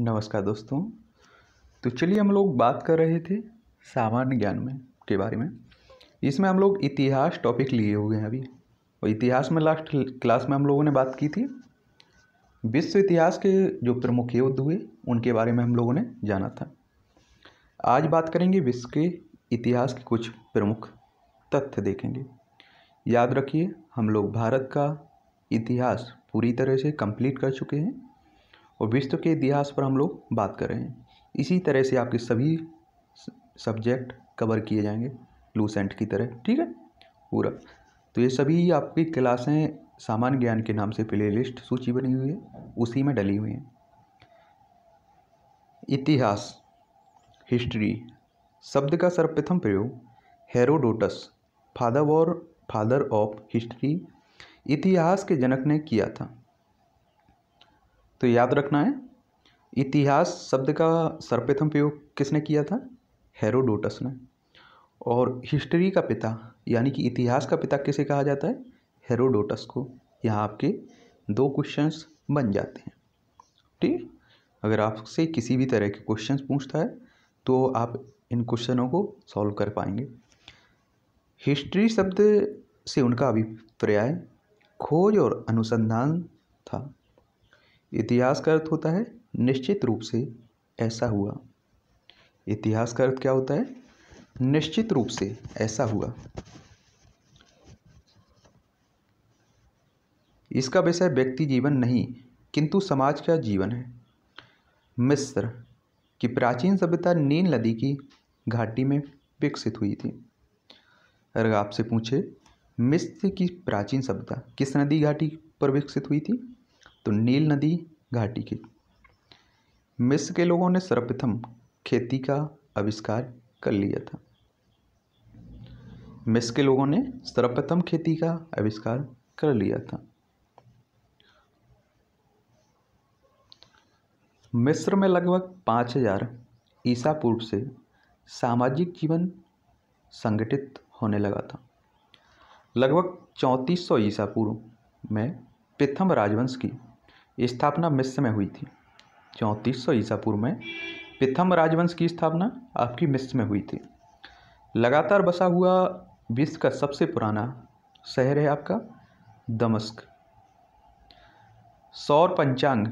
नमस्कार दोस्तों तो चलिए हम लोग बात कर रहे थे सामान्य ज्ञान में के बारे में इसमें हम लोग इतिहास टॉपिक लिए हुए हैं अभी और इतिहास में लास्ट क्लास में हम लोगों ने बात की थी विश्व इतिहास के जो प्रमुख युद्ध हुए उनके बारे में हम लोगों ने जाना था आज बात करेंगे विश्व के इतिहास के कुछ प्रमुख तथ्य देखेंगे याद रखिए हम लोग भारत का इतिहास पूरी तरह से कंप्लीट कर चुके हैं और विश्व के इतिहास पर हम लोग बात कर रहे हैं इसी तरह से आपके सभी सब्जेक्ट कवर किए जाएंगे लूसेंट की तरह ठीक है पूरा तो ये सभी आपकी क्लासें सामान्य ज्ञान के नाम से प्ले लिस्ट सूची बनी हुई है उसी में डली हुई हैं इतिहास हिस्ट्री शब्द का सर्वप्रथम प्रयोग हेरोडोटस फादर और फादर ऑफ हिस्ट्री इतिहास के जनक ने किया था तो याद रखना है इतिहास शब्द का सर्वप्रथम प्रयोग किसने किया था हेरोडोटस ने और हिस्ट्री का पिता यानी कि इतिहास का पिता किसे कहा जाता है हेरोडोटस को यहाँ आपके दो क्वेश्चंस बन जाते हैं ठीक अगर आपसे किसी भी तरह के क्वेश्चंस पूछता है तो आप इन क्वेश्चनों को सॉल्व कर पाएंगे हिस्ट्री शब्द से उनका अभिप्राय खोज और अनुसंधान था इतिहास का अर्थ होता है निश्चित रूप से ऐसा हुआ इतिहास का अर्थ क्या होता है निश्चित रूप से ऐसा हुआ इसका विषय व्यक्ति जीवन नहीं किंतु समाज का जीवन है मिस्र की प्राचीन सभ्यता नील नदी की घाटी में विकसित हुई थी अगर आपसे पूछे मिस्र की प्राचीन सभ्यता किस नदी घाटी पर विकसित हुई थी तो नील नदी घाटी की मिस्र के लोगों ने सर्वप्रथम खेती का आविष्कार कर लिया था मिस्र के लोगों ने सर्वप्रथम खेती का आविष्कार कर लिया था मिस्र में लगभग पाँच हजार ईसा पूर्व से सामाजिक जीवन संगठित होने लगा था लगभग चौंतीस सौ ईसा पूर्व में प्रथम राजवंश की स्थापना मिस्र में हुई थी चौंतीस सौ ईसा पूर्व में प्रथम राजवंश की स्थापना आपकी मिस्र में हुई थी लगातार बसा हुआ विश्व का सबसे पुराना शहर है आपका दमस्क सौर पंचांग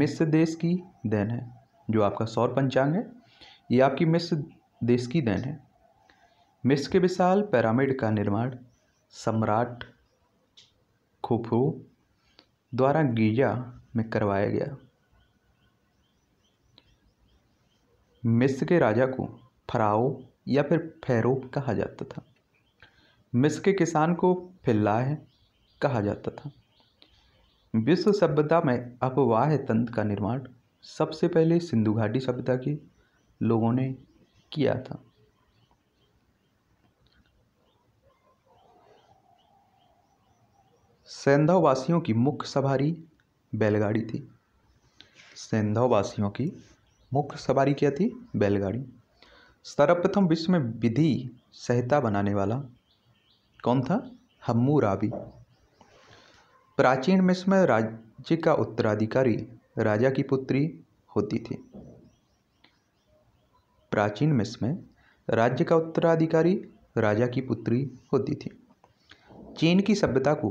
मिस्र देश की देन है जो आपका सौर पंचांग है ये आपकी मिस्र देश की देन है मिस्र के विशाल पैरामिड का निर्माण सम्राट खुफू द्वारा गीजा में करवाया गया मिस्र के राजा को फराओ या फिर फेरो कहा जाता था मिस्र के किसान को फिल्लाह कहा जाता था विश्व सभ्यता में अपवाह तंत्र का निर्माण सबसे पहले सिंधु घाटी सभ्यता के लोगों ने किया था वासियों की मुख्य सवारी बैलगाड़ी थी वासियों की मुख्य सवारी क्या थी बैलगाड़ी सर्वप्रथम विश्व में विधि संहिता बनाने वाला कौन था हम्मूराबी प्राचीन मिस्र में राज्य का उत्तराधिकारी राजा की पुत्री होती थी प्राचीन मिश्र में राज्य का उत्तराधिकारी राजा की पुत्री होती थी चीन की सभ्यता को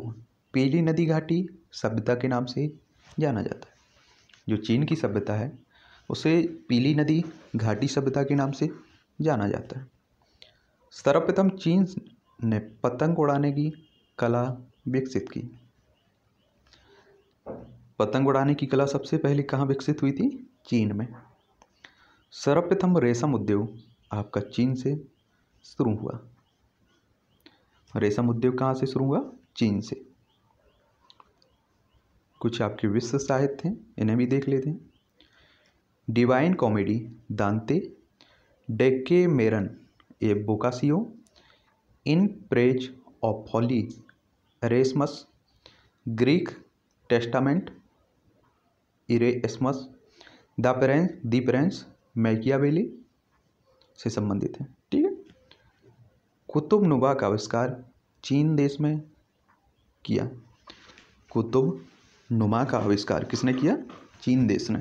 पीली नदी घाटी सभ्यता के नाम से जाना जाता है जो चीन की सभ्यता है उसे पीली नदी घाटी सभ्यता के नाम से जाना जाता है सर्वप्रथम चीन ने पतंग उड़ाने की कला विकसित की पतंग उड़ाने की कला सबसे पहले कहाँ विकसित हुई थी चीन में सर्वप्रथम रेशम उद्योग आपका चीन से शुरू हुआ रेशम उद्योग कहाँ से शुरू हुआ चीन से कुछ आपके विश्व साहित्य हैं इन्हें भी देख लेते हैं divine comedy Dante Decameron ए Boccaccio in praise of folly Erasmus Greek testament Erasmus the prince the prince Machiavelli से संबंधित है ठीक है कुतुब नुबा का आविष्कार चीन देश में किया कुतुब नुमा का आविष्कार किसने किया चीन देश ने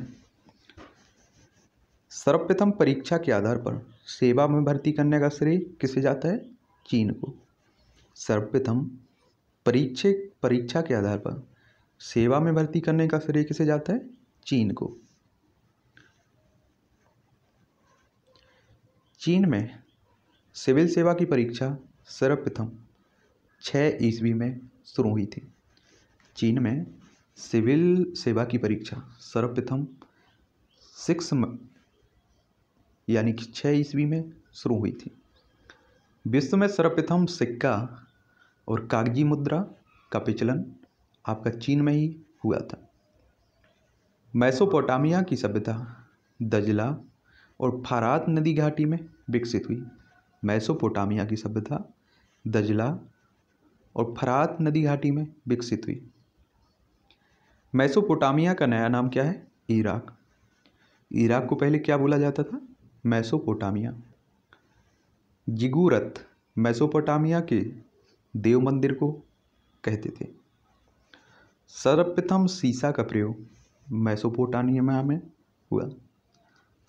सर्वप्रथम परीक्षा के आधार पर सेवा में भर्ती करने का श्रेय किसे जाता है चीन को सर्वप्रथम परीक्षे परीक्षा के आधार पर सेवा में भर्ती करने का श्रेय किसे जाता है चीन को चीन में सिविल सेवा की परीक्षा सर्वप्रथम छः ईस्वी में शुरू हुई थी चीन में सिविल सेवा की परीक्षा सर्वप्रथम सिक्स यानी कि छः ईस्वी में शुरू हुई थी विश्व में सर्वप्रथम सिक्का और कागजी मुद्रा का प्रचलन आपका चीन में ही हुआ था मैसोपोटामिया की सभ्यता दजला और फारात नदी घाटी में विकसित हुई मैसोपोटामिया की सभ्यता दजला और फरात नदी घाटी में विकसित हुई मैसोपोटामिया का नया नाम क्या है इराक इराक को पहले क्या बोला जाता था मैसोपोटामिया जिगूरत मैसोपोटामिया के देव मंदिर को कहते थे सर्वप्रथम सीसा का प्रयोग मैसोपोटामिया में हुआ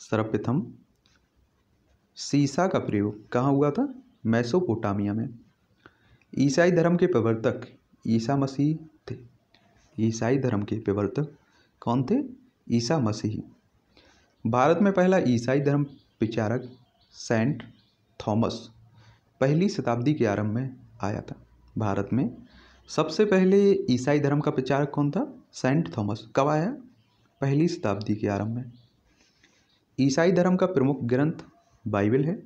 सर्वप्रथम सीसा का प्रयोग कहाँ हुआ था मैसोपोटामिया में ईसाई धर्म के प्रवर्तक ईसा मसीह ईसाई धर्म के प्रवर्तक कौन थे ईसा मसीह भारत में पहला ईसाई धर्म विचारक सेंट थॉमस पहली शताब्दी के आरंभ में आया था भारत में सबसे पहले ईसाई धर्म का प्रचारक कौन था सेंट थॉमस कब आया पहली शताब्दी के आरंभ में ईसाई धर्म का प्रमुख ग्रंथ बाइबल है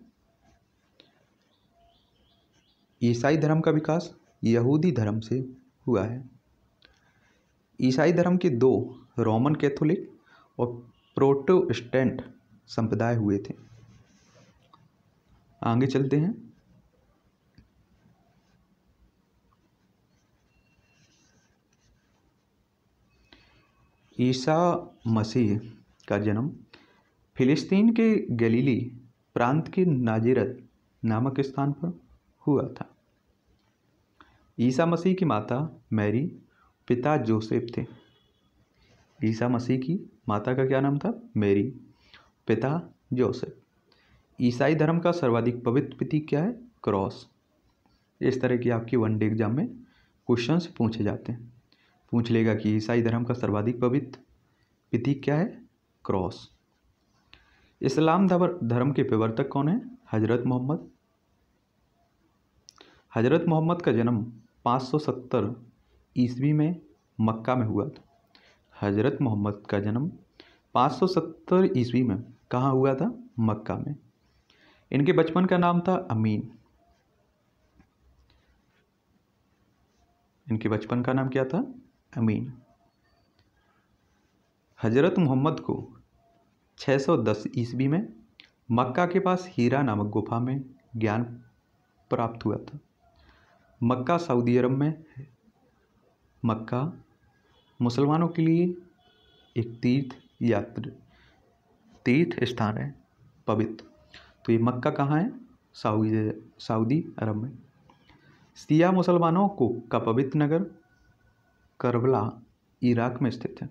ईसाई धर्म का विकास यहूदी धर्म से हुआ है ईसाई धर्म के दो रोमन कैथोलिक और प्रोटोस्टेंट संप्रदाय हुए थे आगे चलते हैं ईसा मसीह का जन्म फिलिस्तीन के गलीली प्रांत के नाजिरत नामक स्थान पर हुआ था ईसा मसीह की माता मैरी पिता जोसेफ थे ईसा मसीह की माता का क्या नाम था मेरी पिता जोसेफ ईसाई धर्म का सर्वाधिक पवित्र प्रतीक क्या है क्रॉस इस तरह की आपकी वन डे एग्जाम में क्वेश्चंस पूछे जाते हैं पूछ लेगा कि ईसाई धर्म का सर्वाधिक पवित्र प्रतीक क्या है क्रॉस इस्लाम धर्म के प्रवर्तक कौन है हजरत मोहम्मद हजरत मोहम्मद का जन्म 570 ईस्वी में मक्का में हुआ था हज़रत मोहम्मद का जन्म 570 ईस्वी में कहाँ हुआ था मक्का में इनके बचपन का नाम था अमीन इनके बचपन का नाम क्या था अमीन हज़रत मोहम्मद को 610 ईस्वी में मक्का के पास हीरा नामक गुफा में ज्ञान प्राप्त हुआ था मक्का सऊदी अरब में मक्का मुसलमानों के लिए एक तीर्थ यात्र तीर्थ स्थान है पवित्र तो ये मक्का कहाँ है सऊदी सऊदी अरब में सिया मुसलमानों को का पवित्र नगर करबला इराक में स्थित है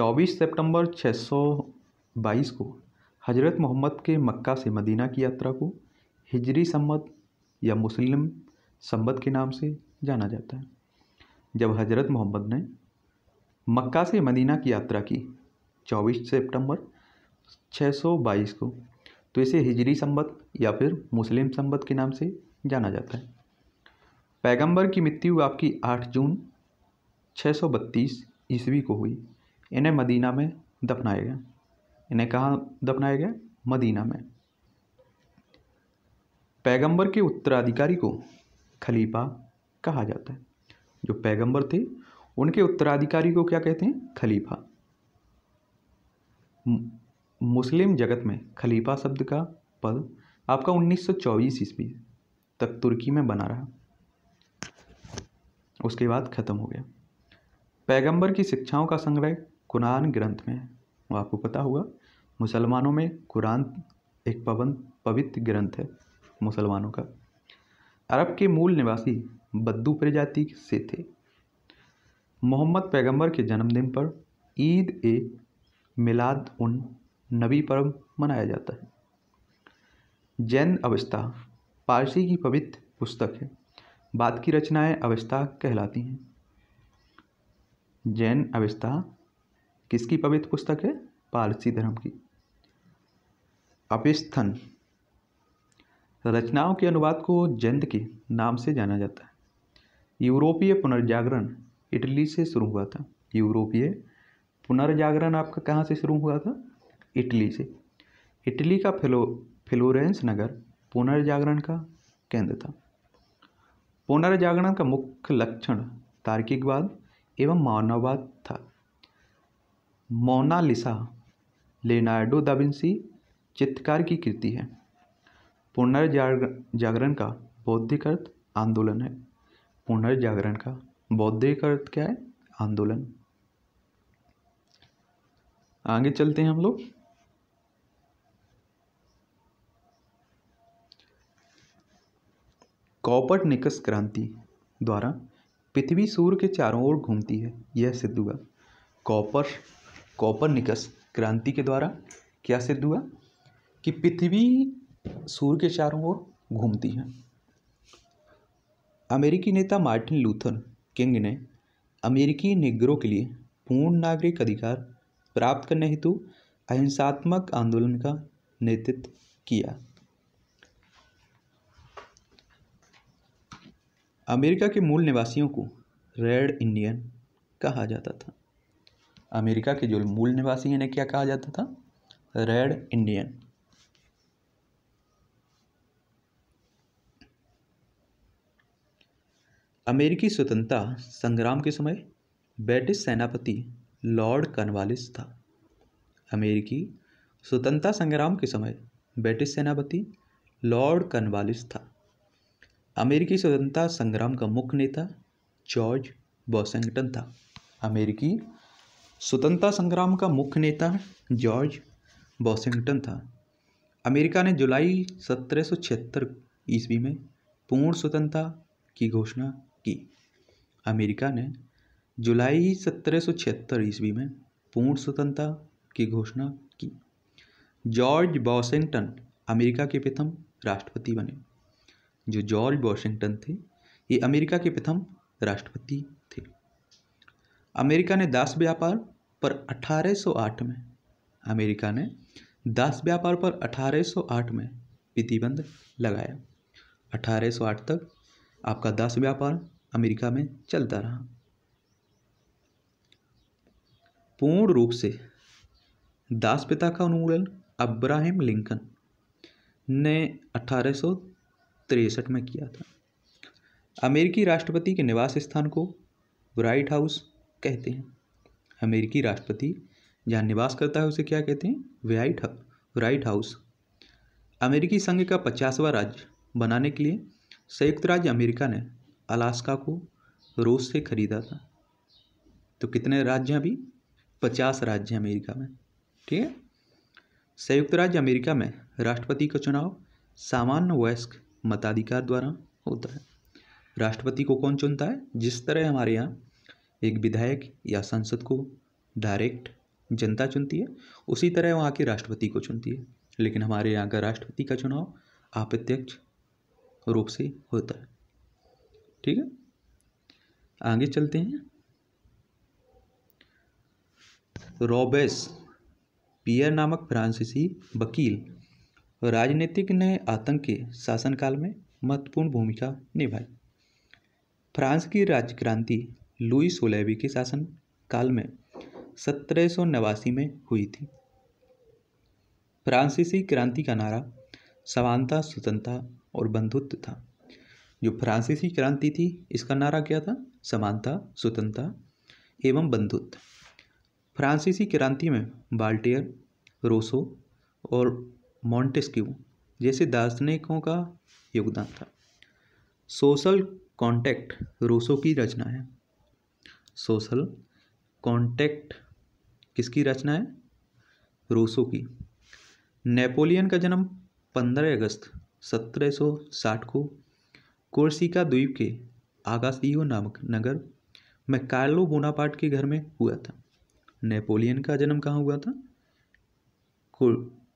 24 सितंबर 622 को हजरत मोहम्मद के मक्का से मदीना की यात्रा को हिजरी सम्मत या मुस्लिम सम्मत के नाम से जाना जाता है जब हज़रत मोहम्मद ने मक्का से मदीना की यात्रा की 24 सितंबर 622 को तो इसे हिजरी संबत या फिर मुस्लिम संबत के नाम से जाना जाता है पैगंबर की मृत्यु आपकी 8 जून 632 ईस्वी को हुई इन्हें मदीना में दफनाया गया इन्हें कहाँ दफनाया गया मदीना में पैगंबर के उत्तराधिकारी को खलीफा कहा जाता है जो पैगंबर थे उनके उत्तराधिकारी को क्या कहते हैं खलीफा मुस्लिम जगत में खलीफा शब्द का पद आपका 1924 ईस्वी तक तुर्की में बना रहा उसके बाद ख़त्म हो गया पैगंबर की शिक्षाओं का संग्रह कुरान ग्रंथ में है वो आपको पता होगा मुसलमानों में कुरान एक पवन पवित्र ग्रंथ है मुसलमानों का अरब के मूल निवासी बद्दू प्रजाति से थे मोहम्मद पैगंबर के जन्मदिन पर ईद ए मिलाद उन नबी पर्व मनाया जाता है जैन अवस्था पारसी की पवित्र पुस्तक है बाद की रचनाएं अवस्था कहलाती हैं जैन अवस्था किसकी पवित्र पुस्तक है पारसी धर्म की अपिस्थन रचनाओं के अनुवाद को जैन के नाम से जाना जाता है यूरोपीय पुनर्जागरण इटली से शुरू हुआ था यूरोपीय पुनर्जागरण आपका कहाँ से शुरू हुआ था इटली से इटली का फिलो फ्लोरेंस नगर पुनर्जागरण का केंद्र था पुनर्जागरण का मुख्य लक्षण तार्किकवाद एवं मानववाद था मोनालिसा लेनार्डो दाविंसी चित्रकार की कृति है पुनर्जागरण का बौद्धिक अर्थ आंदोलन है पुनर्जागरण का बौद्धिक अर्थ क्या है आंदोलन आगे चलते हैं हम लोग कॉपर निकस क्रांति द्वारा पृथ्वी सूर्य के चारों ओर घूमती है यह सिद्ध हुआ कॉपर कॉपर निकस क्रांति के द्वारा क्या सिद्ध हुआ कि पृथ्वी सूर्य के चारों ओर घूमती है अमेरिकी नेता मार्टिन लूथर किंग ने अमेरिकी निगरों के लिए पूर्ण नागरिक अधिकार प्राप्त करने हेतु अहिंसात्मक आंदोलन का नेतृत्व किया अमेरिका के मूल निवासियों को रेड इंडियन कहा जाता था अमेरिका के जो मूल निवासी इन्हें क्या कहा जाता था रेड इंडियन अमेरिकी स्वतंत्रता संग्राम के समय ब्रिटिश सेनापति लॉर्ड कर्नवालिस था अमेरिकी स्वतंत्रता संग्राम के समय ब्रिटिश सेनापति लॉर्ड कर्नवालिस था अमेरिकी स्वतंत्रता संग्राम का मुख्य नेता जॉर्ज वॉशिंगटन था अमेरिकी स्वतंत्रता संग्राम का मुख्य नेता जॉर्ज वॉशिंगटन था अमेरिका ने जुलाई सत्रह ईस्वी में पूर्ण स्वतंत्रता की घोषणा की अमेरिका ने जुलाई सत्रह सौ छिहत्तर ईस्वी में पूर्ण स्वतंत्रता की घोषणा की जॉर्ज वॉशिंगटन अमेरिका के प्रथम राष्ट्रपति बने जो जॉर्ज वॉशिंगटन थे ये अमेरिका के प्रथम राष्ट्रपति थे अमेरिका ने दास व्यापार पर 1808 में अमेरिका ने दास व्यापार पर 1808 में प्रतिबंध लगाया 1808 तक आपका दास व्यापार अमेरिका में चलता रहा पूर्ण रूप से दास पिता का उन्मूलन अब्राहिम लिंकन ने अठारह में किया था अमेरिकी राष्ट्रपति के निवास स्थान को व्हाइट हाउस कहते हैं अमेरिकी राष्ट्रपति जहाँ निवास करता है उसे क्या कहते हैं व्हाइट व्हाइट हाउस अमेरिकी संघ का पचासवा राज्य बनाने के लिए संयुक्त राज्य अमेरिका ने अलास्का को रूस से ख़रीदा था तो कितने राज्य अभी पचास राज्य अमेरिका में ठीक है संयुक्त राज्य अमेरिका में राष्ट्रपति का चुनाव सामान्य वयस्क मताधिकार द्वारा होता है राष्ट्रपति को कौन चुनता है जिस तरह हमारे यहाँ एक विधायक या संसद को डायरेक्ट जनता चुनती है उसी तरह वहाँ के राष्ट्रपति को चुनती है लेकिन हमारे यहाँ का राष्ट्रपति का चुनाव अप्रत्यक्ष रूप से होता है ठीक है आगे चलते हैं रॉबेस पियर नामक फ्रांसीसी वकील राजनीतिक ने आतंक के शासनकाल में महत्वपूर्ण भूमिका निभाई फ्रांस की राज्य क्रांति लुई सोलेवी के शासन काल में सत्रह सौ नवासी में हुई थी फ्रांसीसी क्रांति का नारा समानता स्वतंत्रता और बंधुत्व था जो फ्रांसीसी क्रांति थी इसका नारा क्या था समानता स्वतंत्रता एवं बंधुत्व फ्रांसीसी क्रांति में बाल्टियर रोसो और मॉन्टेस्क्यू जैसे दार्शनिकों का योगदान था सोशल कॉन्टैक्ट रोसो की रचना है सोशल कॉन्टैक्ट किसकी रचना है रोसो की नेपोलियन का जन्म 15 अगस्त 1760 को कोर्सिका द्वीप के आगासियो नामक नगर में कार्लो बोनापार्ट के घर में हुआ था नेपोलियन का जन्म कहाँ हुआ था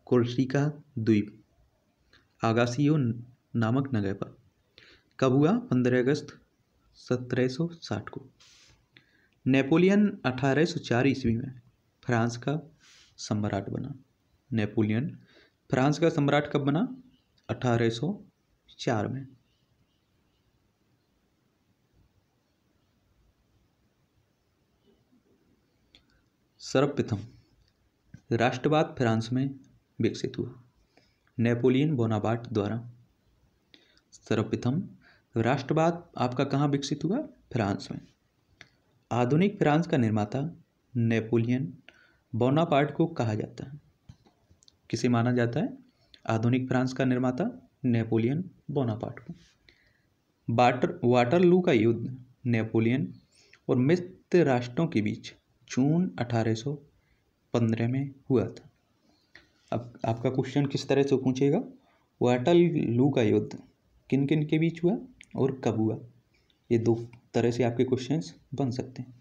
कोर्सिका द्वीप आगासियो नामक नगर पर कब हुआ पंद्रह अगस्त सत्रह सौ साठ को नेपोलियन अठारह सौ चार ईस्वी में फ्रांस का सम्राट बना नेपोलियन फ्रांस का सम्राट कब बना अठारह सौ चार में सर्वप्रथम राष्ट्रवाद फ्रांस में विकसित हुआ नेपोलियन बोनाबाट द्वारा सर्वप्रथम राष्ट्रवाद आपका कहाँ विकसित हुआ फ्रांस में आधुनिक फ्रांस का निर्माता नेपोलियन बोनापार्ट को कहा जाता है किसे माना जाता है आधुनिक फ्रांस का निर्माता नेपोलियन बोनापार्ट को वाटर वाटरलू का युद्ध नेपोलियन और मित्र राष्ट्रों के बीच जून 1815 में हुआ था अब आपका क्वेश्चन किस तरह से पूछेगा वाटल लू का युद्ध किन किन के बीच हुआ और कब हुआ ये दो तरह से आपके क्वेश्चंस बन सकते हैं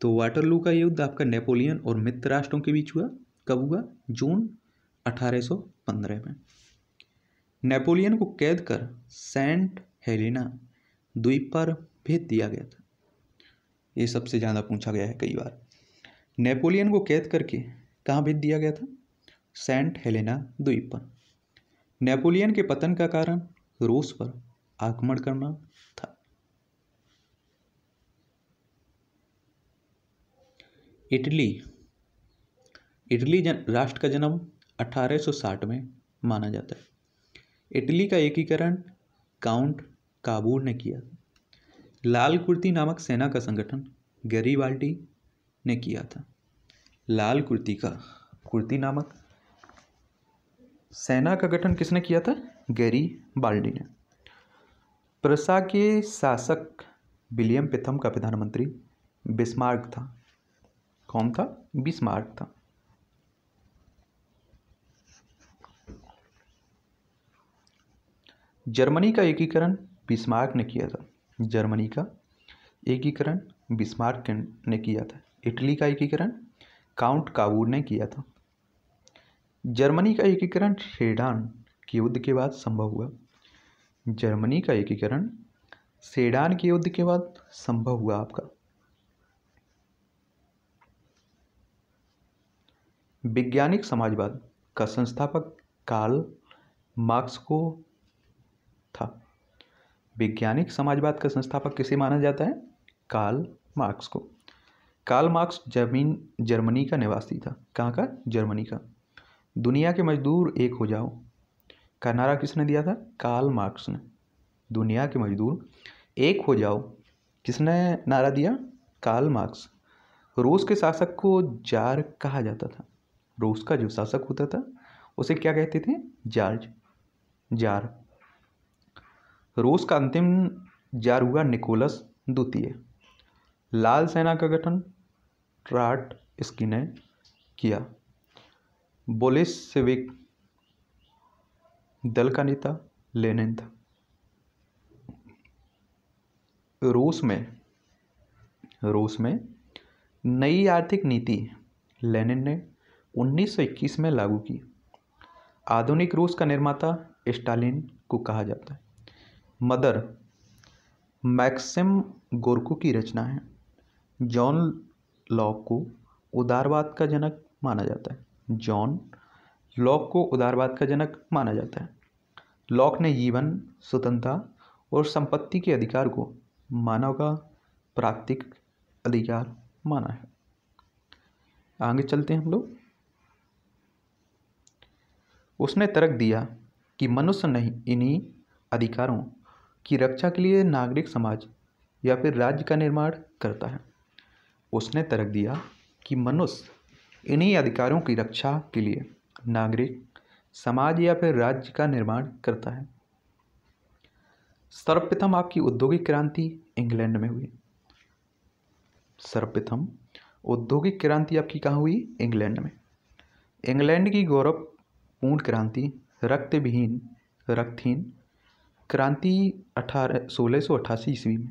तो वाटरलू का युद्ध आपका नेपोलियन और मित्र राष्ट्रों के बीच हुआ कब हुआ जून 1815 में नेपोलियन को कैद कर सेंट हेलेना द्वीप पर भेज दिया गया था ये सबसे ज़्यादा पूछा गया है कई बार नेपोलियन को कैद करके कहाँ भेज दिया गया था सेंट हेलेना द्वीप पर नेपोलियन के पतन का कारण रूस पर आक्रमण करना था इटली इटली जन, राष्ट्र का जन्म 1860 में माना जाता है इटली का एकीकरण काउंट काबूर ने किया था लाल कुर्ती नामक सेना का संगठन गरीबाल्टी ने किया था लाल कुर्ती का कुर्ती नामक सेना का गठन किसने किया था गैरी बाल्डी ने प्रसा के शासक विलियम पिथम का प्रधानमंत्री बिस्मार्क था कौन था बिस्मार्क था जर्मनी का एकीकरण बिस्मार्क ने किया था जर्मनी का एकीकरण बिस्मार्क ने किया था इटली का एकीकरण काउंट काबूर ने किया था जर्मनी का एकीकरण सेडान के युद्ध के बाद संभव हुआ जर्मनी का एकीकरण सेडान के युद्ध के बाद संभव हुआ आपका वैज्ञानिक समाजवाद का संस्थापक काल मार्क्स को था वैज्ञानिक समाजवाद का संस्थापक किसे माना जाता है काल मार्क्स को कार्ल मार्क्स जमीन जर्मनी का निवासी था कहाँ का जर्मनी का दुनिया के मजदूर एक हो जाओ का नारा किसने दिया था काल मार्क्स ने दुनिया के मजदूर एक हो जाओ किसने नारा दिया काल मार्क्स रूस के शासक को जार कहा जाता था रूस का जो शासक होता था उसे क्या कहते थे जार्ज जार रूस का अंतिम जार हुआ निकोलस द्वितीय लाल सेना का गठन ट्राट इसकी ने किया बोलिस सिविक दल का नेता लेनिन था रूस में रूस में नई आर्थिक नीति लेनिन ने 1921 में लागू की आधुनिक रूस का निर्माता स्टालिन को कहा जाता है मदर मैक्सिम गोरको की रचना है जॉन लॉक को उदारवाद का जनक माना जाता है जॉन लॉक को उदारवाद का जनक माना जाता है लॉक ने जीवन स्वतंत्रता और संपत्ति के अधिकार को मानव का प्राकृतिक अधिकार माना है आगे चलते हैं हम लोग उसने तर्क दिया कि मनुष्य नहीं इन्हीं अधिकारों की रक्षा के लिए नागरिक समाज या फिर राज्य का निर्माण करता है उसने तर्क दिया कि मनुष्य इन्हीं अधिकारों की रक्षा के लिए नागरिक समाज या फिर राज्य का निर्माण करता है सर्वप्रथम आपकी औद्योगिक क्रांति इंग्लैंड में हुई सर्वप्रथम औद्योगिक क्रांति आपकी कहाँ हुई इंग्लैंड में इंग्लैंड की गौरवपूर्ण क्रांति रक्तविहीन रक्तहीन क्रांति अठारह सोलह सौ अट्ठासी ईस्वी में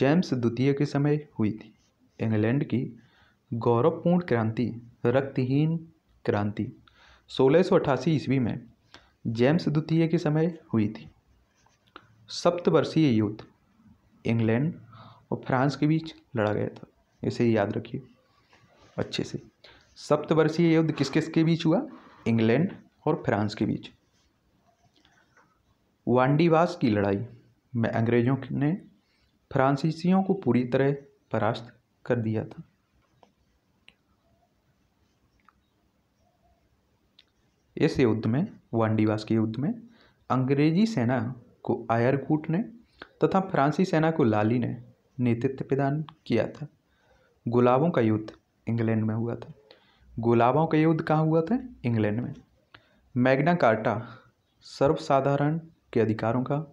जेम्स द्वितीय के समय हुई थी इंग्लैंड की गौरवपूर्ण क्रांति रक्तहीन क्रांति सोलह सौ अट्ठासी ईस्वी में जेम्स द्वितीय के समय हुई थी सप्तवर्षीय युद्ध इंग्लैंड और फ्रांस के बीच लड़ा गया था इसे याद रखिए अच्छे से सप्तवर्षीय युद्ध किस किस के बीच हुआ इंग्लैंड और फ्रांस के बीच वांडीवास की लड़ाई में अंग्रेज़ों ने फ्रांसीसियों को पूरी तरह परास्त कर दिया था इस युद्ध में वांडीवास के युद्ध में अंग्रेजी सेना को आयरकूट ने तथा फ्रांसी सेना को लाली ने नेतृत्व प्रदान किया था गुलाबों का युद्ध इंग्लैंड में हुआ था गुलाबों का युद्ध कहाँ हुआ था इंग्लैंड में मैग्ना कार्टा सर्वसाधारण के अधिकारों का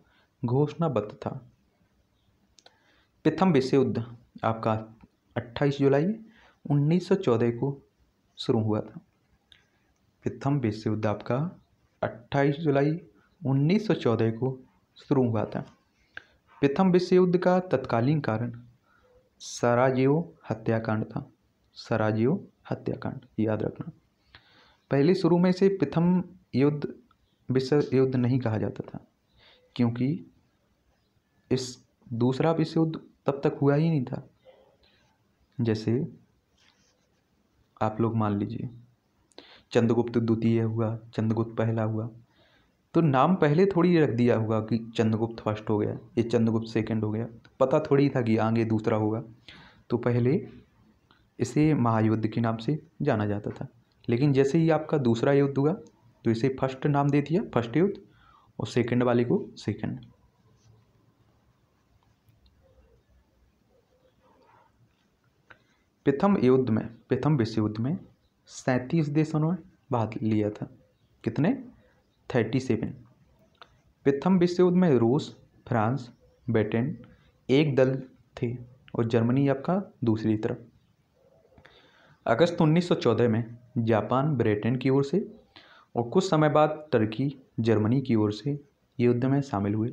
घोषणाबद्ध था प्रथम विश्व युद्ध आपका 28 जुलाई 1914 को शुरू हुआ था प्रथम विश्व युद्ध आपका 28 जुलाई 1914 को शुरू हुआ था प्रथम विश्व युद्ध का तत्कालीन कारण सराजीव हत्याकांड था सराजीव हत्याकांड याद रखना पहले शुरू में से प्रथम युद्ध विश्व युद्ध नहीं कहा जाता था क्योंकि इस दूसरा विश्व युद्ध तब तक हुआ ही नहीं था जैसे आप लोग मान लीजिए चंद्रगुप्त द्वितीय हुआ चंद्रगुप्त पहला हुआ तो नाम पहले थोड़ी रख दिया होगा कि चंद्रगुप्त फर्स्ट हो गया ये चंद्रगुप्त सेकंड हो गया पता थोड़ी था कि आगे दूसरा होगा तो पहले इसे महायुद्ध के नाम से जाना जाता था लेकिन जैसे ही आपका दूसरा युद्ध हुआ तो इसे फर्स्ट नाम दे दिया फर्स्ट युद्ध और सेकंड वाले को सेकंड प्रथम युद्ध में प्रथम विश्व युद्ध में सैंतीस देशों ने भाग लिया था कितने थर्टी सेवन प्रथम विश्व युद्ध में रूस फ्रांस ब्रिटेन एक दल थे और जर्मनी आपका दूसरी तरफ अगस्त 1914 में जापान ब्रिटेन की ओर से और कुछ समय बाद टर्की जर्मनी की ओर से युद्ध में शामिल हुए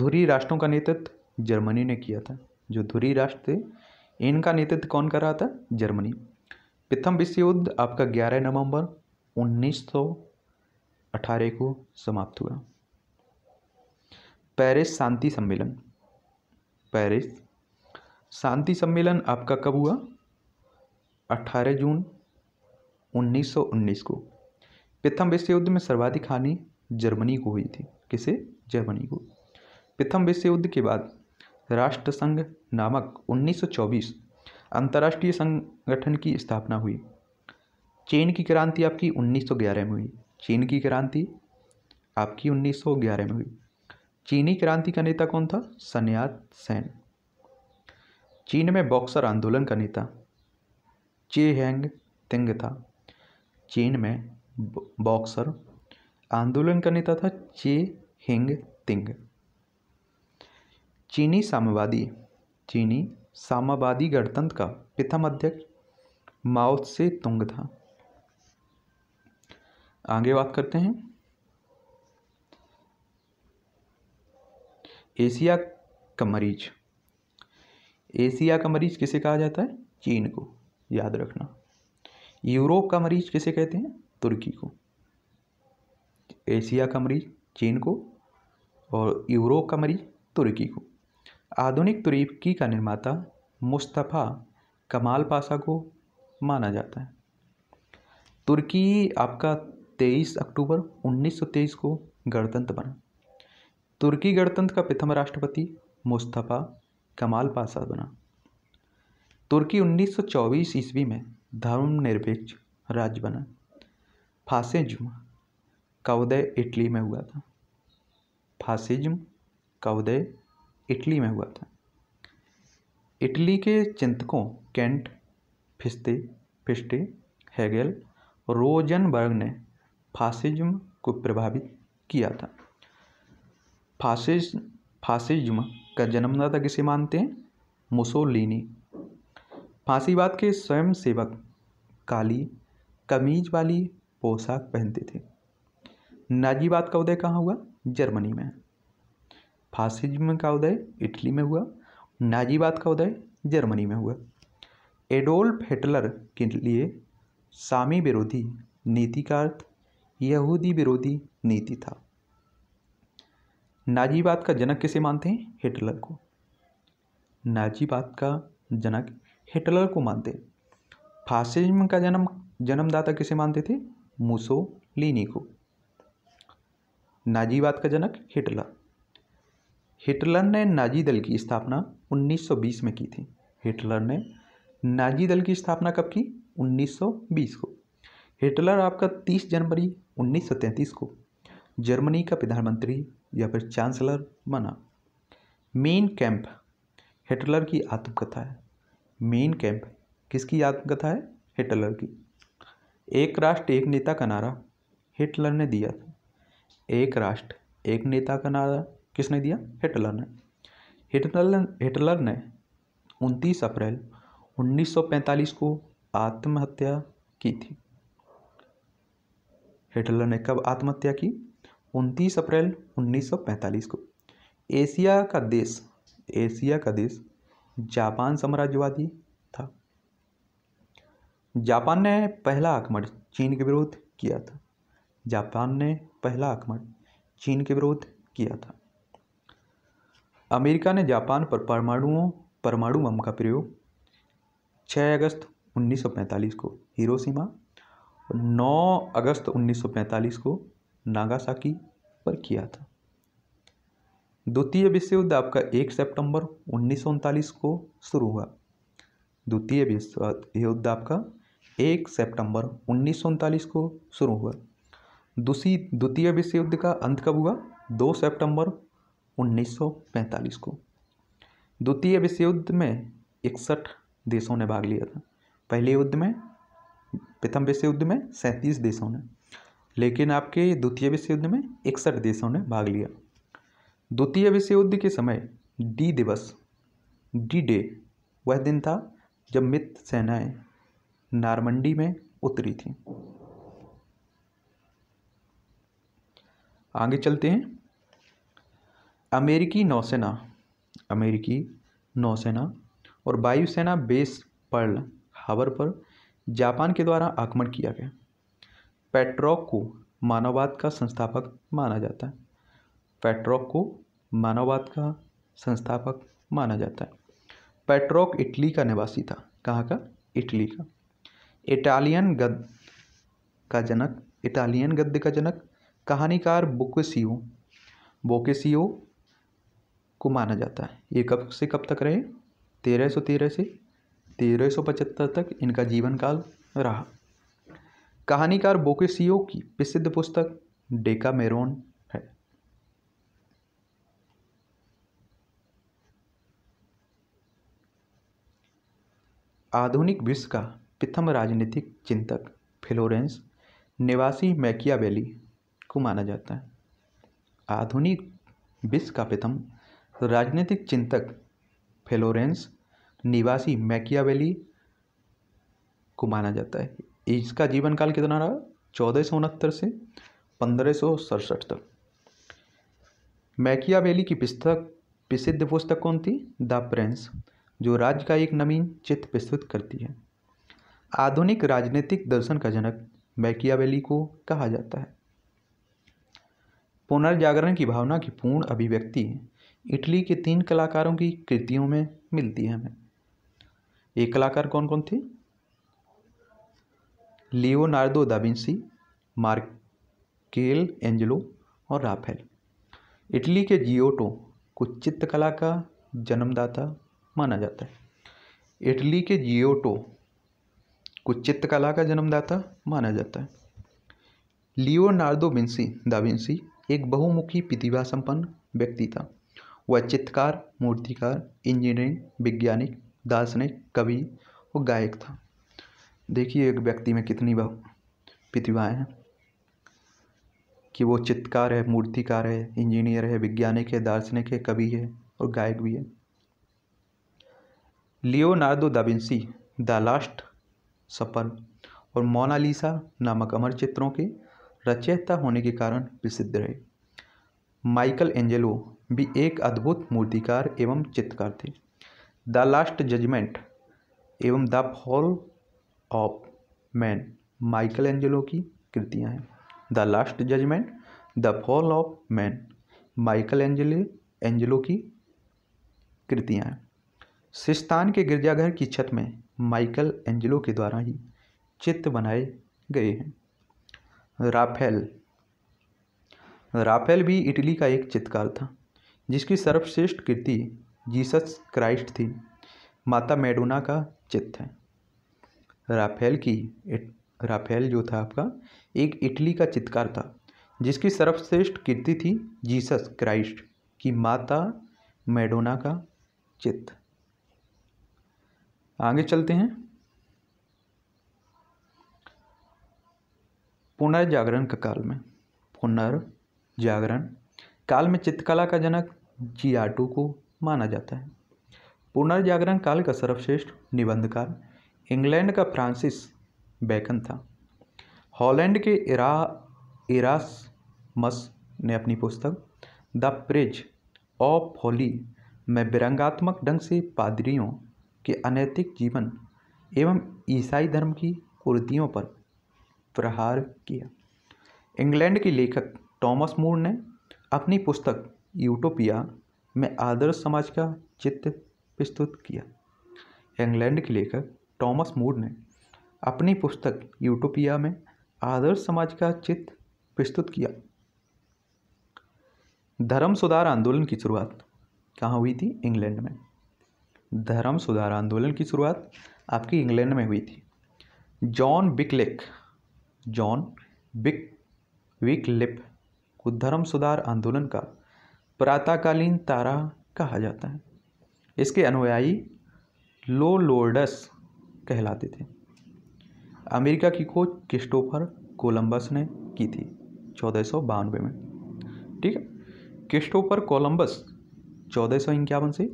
धुरी राष्ट्रों का नेतृत्व जर्मनी ने किया था जो धुरी राष्ट्र थे इनका नेतृत्व कौन कर रहा था जर्मनी प्रथम विश्व युद्ध आपका 11 नवंबर 1918 को समाप्त हुआ पेरिस शांति सम्मेलन पेरिस शांति सम्मेलन आपका कब हुआ 18 जून 1919 को प्रथम विश्व युद्ध में सर्वाधिक हानि जर्मनी को हुई थी किसे जर्मनी को प्रथम विश्व युद्ध के बाद राष्ट्रसंघ नामक 1924 अंतर्राष्ट्रीय संगठन की स्थापना हुई चीन की क्रांति आपकी 1911 में हुई चीन की क्रांति आपकी 1911 में हुई चीनी क्रांति का नेता कौन था सन्यात सेन चीन में बॉक्सर आंदोलन का नेता चे हैंग तिंग था चीन में बॉक्सर आंदोलन का नेता था चे हिंग तिंग चीनी साम्यवादी चीनी साम्यवादी गणतंत्र का प्रथम अध्यक्ष माओ से तुंग था आगे बात करते हैं एशिया का मरीज एशिया का मरीज किसे कहा जाता है चीन को याद रखना यूरोप का मरीज किसे कहते हैं तुर्की को एशिया का मरीज चीन को और यूरोप का मरीज तुर्की को आधुनिक तुर्की का निर्माता मुस्तफ़ा कमाल पाशा को माना जाता है तुर्की आपका 23 अक्टूबर 1923 को गणतंत्र बना तुर्की गणतंत्र का प्रथम राष्ट्रपति मुस्तफ़ा कमाल पाशा बना तुर्की 1924 ईस्वी में धर्मनिरपेक्ष राज्य बना फासिज्म का उदय इटली में हुआ था फासिज्म का उदय इटली में हुआ था इटली के चिंतकों Kant Fichte Fichte Hegel Rosenberg ने फासिज्म को प्रभावित किया था फासिज फासिज्म का जन्मदाता किसे मानते हैं मुसोलिनी फांसीवाद के स्वयं सेवक काली कमीज वाली पोशाक पहनते थे नाजीवाद का उदय कहाँ हुआ जर्मनी में फासिज्म का उदय इटली में हुआ नाजीवाद का उदय जर्मनी में हुआ एडोल्फ हिटलर के लिए सामी विरोधी नीति का अर्थ यहूदी विरोधी नीति था नाजीवाद का जनक किसे मानते हैं हिटलर को नाजीवाद का जनक हिटलर को मानते फासिज्म का जन्म जन्मदाता किसे मानते थे मुसोलिनी को नाजीवाद का जनक हिटलर हिटलर ने नाजी दल की स्थापना 1920 में की थी हिटलर ने नाजी दल की स्थापना कब की 1920 को हिटलर आपका 30 जनवरी 1933 को जर्मनी का प्रधानमंत्री या फिर चांसलर बना मेन कैंप हिटलर की आत्मकथा है मेन कैंप किसकी आत्मकथा है हिटलर की एक राष्ट्र एक नेता का नारा हिटलर ने दिया था एक राष्ट्र एक नेता का नारा किसने दिया हिटलर ने हिटलर ने हिटलर ने उनतीस अप्रैल 1945 को आत्महत्या की थी हिटलर ने कब आत्महत्या की उनतीस अप्रैल 1945 को एशिया का देश एशिया का देश जापान साम्राज्यवादी था जापान ने पहला आक्रमण चीन के विरुद्ध किया था जापान ने पहला आक्रमण चीन के विरुद्ध किया था अमेरिका ने जापान पर परमाणुओं परमाणु बम का प्रयोग 6 अगस्त 1945 को हिरोशिमा और 9 अगस्त 1945 को नागासाकी पर किया था द्वितीय विश्व युद्ध आपका 1 सितंबर उन्नीस को शुरू हुआ द्वितीय विश्व युद्ध आपका एक सितंबर उन्नीस को शुरू हुआ दूसरी द्वितीय विश्व युद्ध का अंत कब हुआ दो सितंबर 1945 को द्वितीय विश्व युद्ध में इकसठ देशों ने भाग लिया था पहले युद्ध में प्रथम विश्व युद्ध में सैंतीस देशों ने लेकिन आपके द्वितीय विश्व युद्ध में इकसठ देशों ने भाग लिया द्वितीय विश्व युद्ध के समय डी दिवस डी डे वह दिन था जब मित्र सेनाएं नारमंडी में उतरी थी आगे चलते हैं अमेरिकी नौसेना अमेरिकी नौसेना और वायुसेना बेस पर्ल हावर पर जापान के द्वारा आक्रमण किया गया पेट्रॉक को मानववाद का संस्थापक माना जाता है पेट्रॉक को मानववाद का संस्थापक माना जाता है पेट्रॉक इटली का निवासी था कहाँ का इटली का इटालियन गद्य का जनक इटालियन गद्य का जनक कहानीकार बोकेसियो बोकेसियो को माना जाता है ये कब से कब तक रहे तेरह सौ तेरह से तेरह सौ पचहत्तर तक इनका जीवन काल रहा कहानीकार बोकेसियो की प्रसिद्ध पुस्तक डेका मेरोन है आधुनिक विश्व का प्रथम राजनीतिक चिंतक फ्लोरेंस निवासी मैकियावेली को माना जाता है आधुनिक विश्व का प्रथम राजनीतिक चिंतक फ्लोरेंस निवासी मैकियावेली को माना जाता है इसका जीवन काल कितना रहा चौदह सौ उनहत्तर से पंद्रह सौ सड़सठ तक मैकियावेली की पुस्तक प्रसिद्ध पुस्तक कौन थी द प्रिंस जो राज्य का एक नवीन चित्र प्रस्तुत करती है आधुनिक राजनीतिक दर्शन का जनक मैकियावेली को कहा जाता है पुनर्जागरण की भावना की पूर्ण अभिव्यक्ति इटली के तीन कलाकारों की कृतियों में मिलती है हमें ये कलाकार कौन कौन थे लियोनार्डो दाबिंसी मार्केल एंजलो और राफेल इटली के जियोटो को चित्रकला का जन्मदाता माना जाता है इटली के जियोटो को चित्रकला का जन्मदाता माना जाता है लियोनार्डो विंसी दा विंसी एक बहुमुखी प्रतिभा संपन्न व्यक्ति था वह चित्रकार मूर्तिकार इंजीनियरिंग वैज्ञानिक दार्शनिक कवि और गायक था देखिए एक व्यक्ति में कितनी प्रतिभाएँ हैं कि वो चित्रकार है मूर्तिकार है इंजीनियर है वैज्ञानिक है दार्शनिक है कवि है और गायक भी है लियोनार्डो दाविंसी द लास्ट सफल और मोनालिसा नामक अमर चित्रों के रचयिता होने के कारण प्रसिद्ध रहे माइकल एंजेलो भी एक अद्भुत मूर्तिकार एवं चित्रकार थे द लास्ट जजमेंट एवं the fall of man Michelangelo की कृतियां हैं the last judgement the fall of man Michelangelo Angelo की कृतियां हैं सिस्तान के गिरजाघर की छत में माइकल एंजेलो के द्वारा ही चित्र बनाए गए हैं राफेल राफेल भी इटली का एक चित्रकार था जिसकी सर्वश्रेष्ठ कृति जीसस क्राइस्ट थी माता मैडोना का चित्र है राफेल की राफेल जो था आपका एक इटली का चित्रकार था जिसकी सर्वश्रेष्ठ कृति थी जीसस क्राइस्ट की माता मैडोना का चित्र आगे चलते हैं पुनर्जागरण का काल में पुनर्जागरण काल में चित्रकला का जनक जियाटू को माना जाता है पुनर्जागरण काल का सर्वश्रेष्ठ निबंधकार इंग्लैंड का फ्रांसिस बैकन था हॉलैंड के इरा इरास मस ने अपनी पुस्तक द प्रेज ऑफ होली में विरंगात्मक ढंग से पादरियों के अनैतिक जीवन एवं ईसाई धर्म की कुर्तियों पर प्रहार किया इंग्लैंड के लेखक टॉमस मूर ने अपनी पुस्तक यूटोपिया में आदर्श समाज का चित्र प्रस्तुत किया इंग्लैंड के लेखक टॉमस मूर ने अपनी पुस्तक यूटोपिया में आदर्श समाज का चित्र प्रस्तुत किया धर्म सुधार आंदोलन की शुरुआत कहाँ हुई थी इंग्लैंड में धर्म सुधार आंदोलन की शुरुआत आपकी इंग्लैंड में हुई थी जॉन बिकलिक जॉन बिक विकलिप को धर्म सुधार आंदोलन का प्रातःकालीन तारा कहा जाता है इसके अनुयायी लो लोर्डस कहलाते थे अमेरिका की खोज क्रिस्टोफर कोलंबस ने की थी चौदह में ठीक है क्रिस्टोफर कोलंबस चौदह से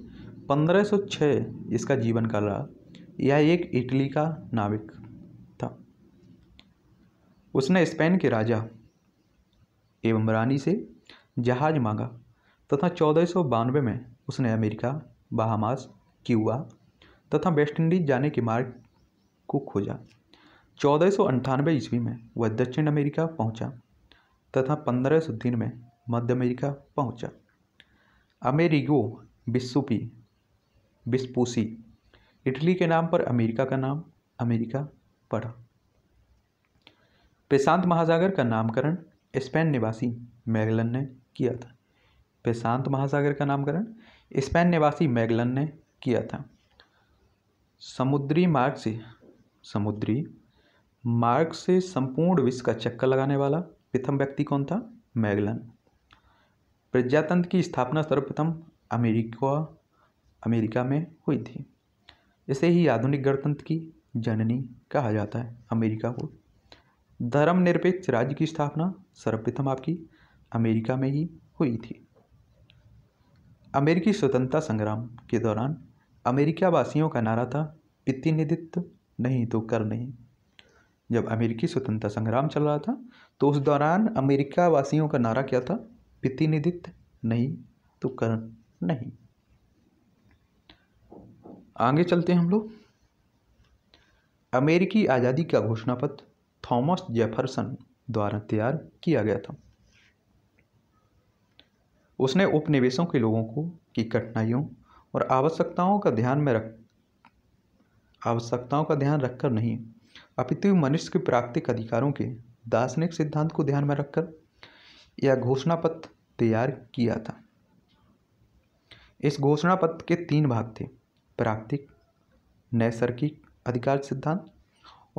1506 इसका जीवन काल रहा यह एक इटली का नाविक था उसने स्पेन के राजा एवं रानी से जहाज मांगा तथा चौदह में उसने अमेरिका बहामास क्यूबा तथा वेस्टइंडीज जाने के मार्ग को खोजा चौदह ईस्वी में वह दक्षिण अमेरिका पहुंचा तथा पंद्रह में मध्य अमेरिका पहुंचा अमेरिगो बिस्सुपी विस्पूसी इटली के नाम पर अमेरिका का नाम अमेरिका पड़ा प्रशांत महासागर का नामकरण स्पेन निवासी मैगलन ने किया था प्रशांत महासागर का नामकरण स्पेन निवासी मैगलन ने किया था समुद्री मार्ग से समुद्री मार्ग से संपूर्ण विश्व का चक्कर लगाने वाला प्रथम व्यक्ति कौन था मैगलन प्रजातंत्र की स्थापना सर्वप्रथम अमेरिका अमेरिका में हुई थी इसे ही आधुनिक गणतंत्र की जननी कहा जाता है अमेरिका को धर्मनिरपेक्ष राज्य की स्थापना सर्वप्रथम आपकी अमेरिका में ही हुई थी अमेरिकी स्वतंत्रता संग्राम के दौरान अमेरिका वासियों का नारा था प्रतिनिधित्व नहीं तो कर नहीं जब अमेरिकी स्वतंत्रता संग्राम चल रहा था तो उस दौरान अमेरिका वासियों का नारा क्या था प्रतिनिधित्व नहीं तो कर नहीं आगे चलते हैं हम लोग अमेरिकी आज़ादी का घोषणा पत्र थॉमस जेफरसन द्वारा तैयार किया गया था उसने उपनिवेशों के लोगों को की कठिनाइयों और आवश्यकताओं का ध्यान में रख आवश्यकताओं का ध्यान रखकर नहीं अपितु मनुष्य के प्राकृतिक अधिकारों के दार्शनिक सिद्धांत को ध्यान में रखकर यह घोषणा पत्र तैयार किया था इस घोषणा पत्र के तीन भाग थे प्राकृतिक नैसर्गिक अधिकार सिद्धांत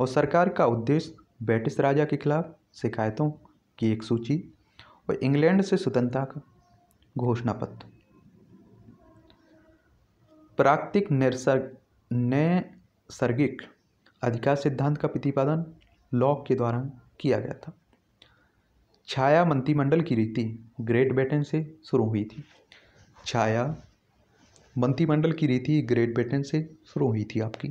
और सरकार का उद्देश्य ब्रिटिश राजा के खिलाफ शिकायतों की एक सूची और इंग्लैंड से स्वतंत्रता का घोषणा पत्र प्राकृतिक नैसर्ग नैसर्गिक अधिकार सिद्धांत का प्रतिपादन लॉक के द्वारा किया गया था छाया मंत्रिमंडल की रीति ग्रेट ब्रिटेन से शुरू हुई थी छाया मंत्रिमंडल की रीति ग्रेट ब्रिटेन से शुरू हुई थी आपकी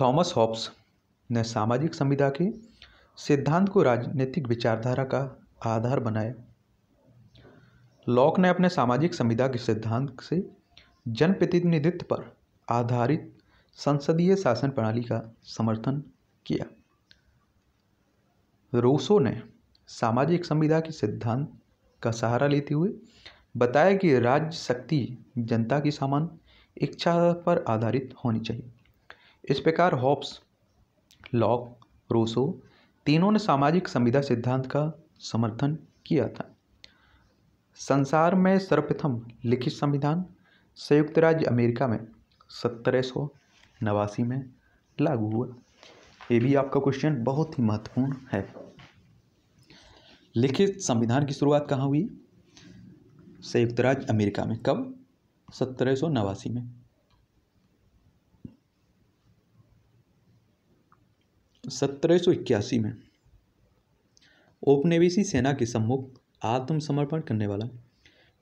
थॉमस हॉब्स ने सामाजिक संविधा के सिद्धांत को राजनीतिक विचारधारा का आधार बनाया लॉक ने अपने सामाजिक संविधा के सिद्धांत से जनप्रतिनिधित्व पर आधारित संसदीय शासन प्रणाली का समर्थन किया रूसो ने सामाजिक संविधा के सिद्धांत का सहारा लेते हुए बताया कि राज्य शक्ति जनता की समान इच्छा पर आधारित होनी चाहिए इस प्रकार हॉप्स लॉक रोसो तीनों ने सामाजिक संविधा सिद्धांत का समर्थन किया था संसार में सर्वप्रथम लिखित संविधान संयुक्त राज्य अमेरिका में सत्रह सौ नवासी में लागू हुआ ये भी आपका क्वेश्चन बहुत ही महत्वपूर्ण है लिखित संविधान की शुरुआत कहाँ हुई संयुक्त राज्य अमेरिका में कब सत्रह नवासी में सत्रह इक्यासी में उपनिवेशी सेना के सम्मुख आत्मसमर्पण करने वाला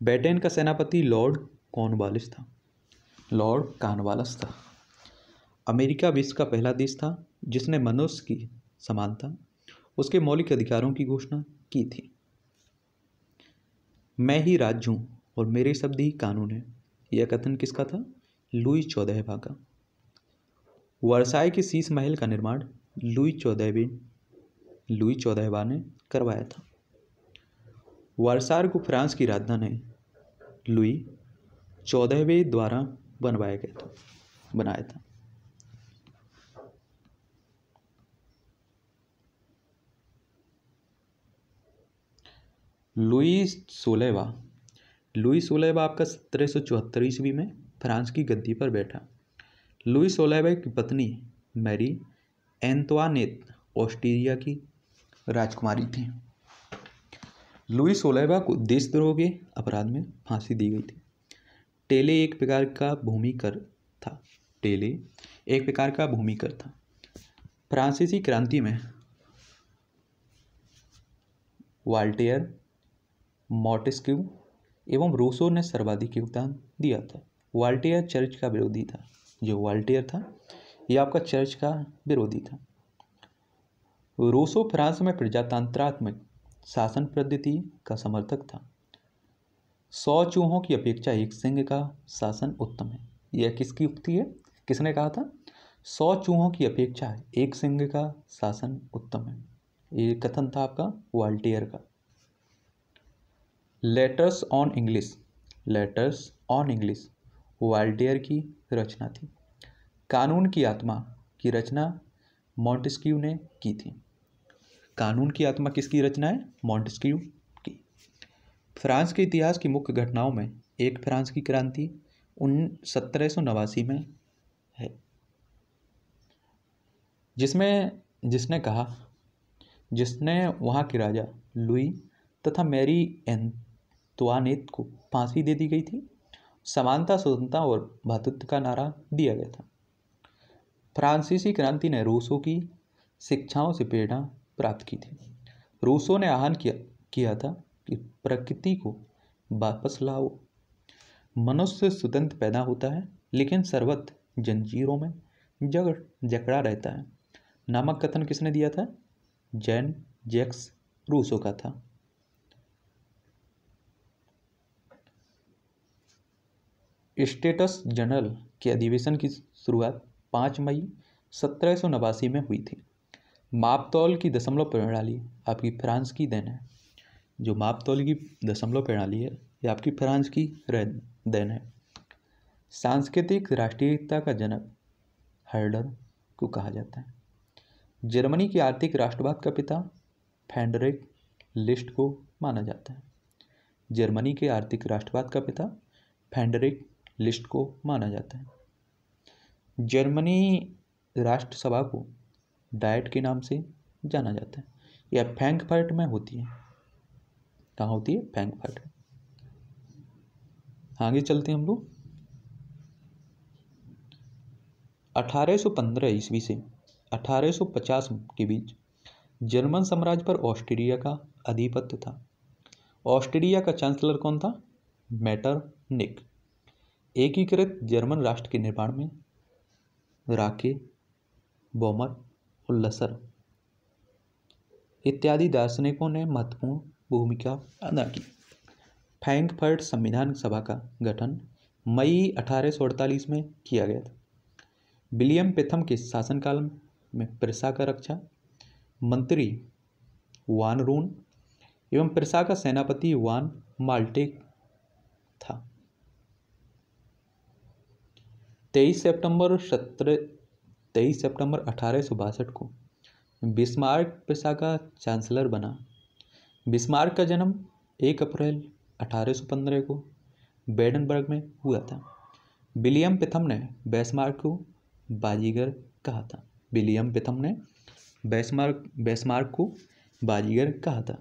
ब्रिटेन का सेनापति लॉर्ड कॉर्नवालिस था लॉर्ड कॉर्नवालिस था अमेरिका विश्व का पहला देश था जिसने मनुष्य की समानता उसके मौलिक अधिकारों की घोषणा की थी मैं ही राज्य हूँ और मेरे शब्द ही कानून है यह कथन किसका था लुई चौदहवा का वर्षाए के शीस महल का निर्माण लुई चौदहवीं लुई चौदहवा ने करवाया था वर्सार को फ्रांस की राजधानी लुई चौदहवें द्वारा बनवाया गया था बनाया था लुई सोलेवा लुई सोलेवा आपका सत्रह सौ चौहत्तर ईस्वी में फ्रांस की गद्दी पर बैठा लुई सोलेवा की पत्नी मैरी एंतवानेत ऑस्ट्रिया की राजकुमारी थी लुई सोलेवा को देशद्रोह के अपराध में फांसी दी गई थी टेले एक प्रकार का भूमि कर था टेले एक प्रकार का भूमि कर था फ्रांसीसी क्रांति में वाल्टेयर मॉटेस्क्यू एवं रूसो ने सर्वाधिक योगदान दिया था वाल्टियर चर्च का विरोधी था जो वाल्टियर था यह आपका चर्च का विरोधी था रूसो फ्रांस में प्रजातंत्रात्मक शासन पद्धति का समर्थक था सौ चूहों की अपेक्षा एक सिंह का शासन उत्तम है यह किसकी उक्ति है किसने कहा था सौ चूहों की अपेक्षा एक सिंह का शासन उत्तम है ये कथन था आपका वाल्टियर का letters on English letters on English Voltaire की रचना थी कानून की आत्मा की रचना मॉन्टेस्क्यू ने की थी कानून की आत्मा किसकी रचना है मॉन्टेस्क्यू की फ्रांस के इतिहास की मुख्य घटनाओं में एक फ्रांस की क्रांति उन सत्रह नवासी में है जिसमें जिसने कहा जिसने वहाँ के राजा लुई तथा मैरी एन तुआनेत तो को फांसी दे दी गई थी समानता स्वतंत्रता और भातृत्व का नारा दिया गया था फ्रांसीसी क्रांति ने रूसों की शिक्षाओं से प्रेरणा प्राप्त की थी रूसों ने आह्वान किया किया था कि प्रकृति को वापस लाओ मनुष्य स्वतंत्र पैदा होता है लेकिन सर्वत जंजीरों में जग जकड़ा रहता है नामक कथन किसने दिया था जैन जैक्स रूसो का था स्टेटस जनरल के अधिवेशन की शुरुआत पाँच मई सत्रह नवासी में हुई थी मापतौल की दशमलव प्रणाली आपकी फ्रांस की देन है जो मापतौल की दशमलव प्रणाली है ये आपकी फ्रांस की देन है सांस्कृतिक राष्ट्रीयता का जनक हर्डर को कहा जाता है जर्मनी के आर्थिक राष्ट्रवाद का पिता फैंडरिक लिस्ट को माना जाता है जर्मनी के आर्थिक राष्ट्रवाद का पिता फैंडरिक लिस्ट को माना जाता है जर्मनी राष्ट्रसभा को डाइट के नाम से जाना जाता है यह फैंकफर्ट में होती है कहाँ होती है फैंकफर्ट आगे चलते हैं हम लोग 1815 ईस्वी से 1850 के बीच जर्मन साम्राज्य पर ऑस्ट्रेलिया का आधिपत्य था ऑस्ट्रेलिया का चांसलर कौन था मैटर निक एकीकृत जर्मन राष्ट्र के निर्माण में राके बॉमर और लसर इत्यादि दार्शनिकों ने महत्वपूर्ण भूमिका अदा की फैंकफर्ट संविधान सभा का गठन मई अठारह में किया गया था विलियम प्रथम के शासनकाल में प्रसा का रक्षा मंत्री वान रून एवं प्रसा का सेनापति वान माल्टे था तेईस सितंबर सत्रह तेईस सितंबर अठारह सौ बासठ को बिस्मार्क पेशा का चांसलर बना बिस्मार्क का जन्म एक अप्रैल 1815 को बेडनबर्ग में हुआ था विलियम पिथम ने बेस्मार्क को बाजीगर कहा था विलियम पिथम ने बेस्मार्क बेस्मार्क को बाजीगर कहा था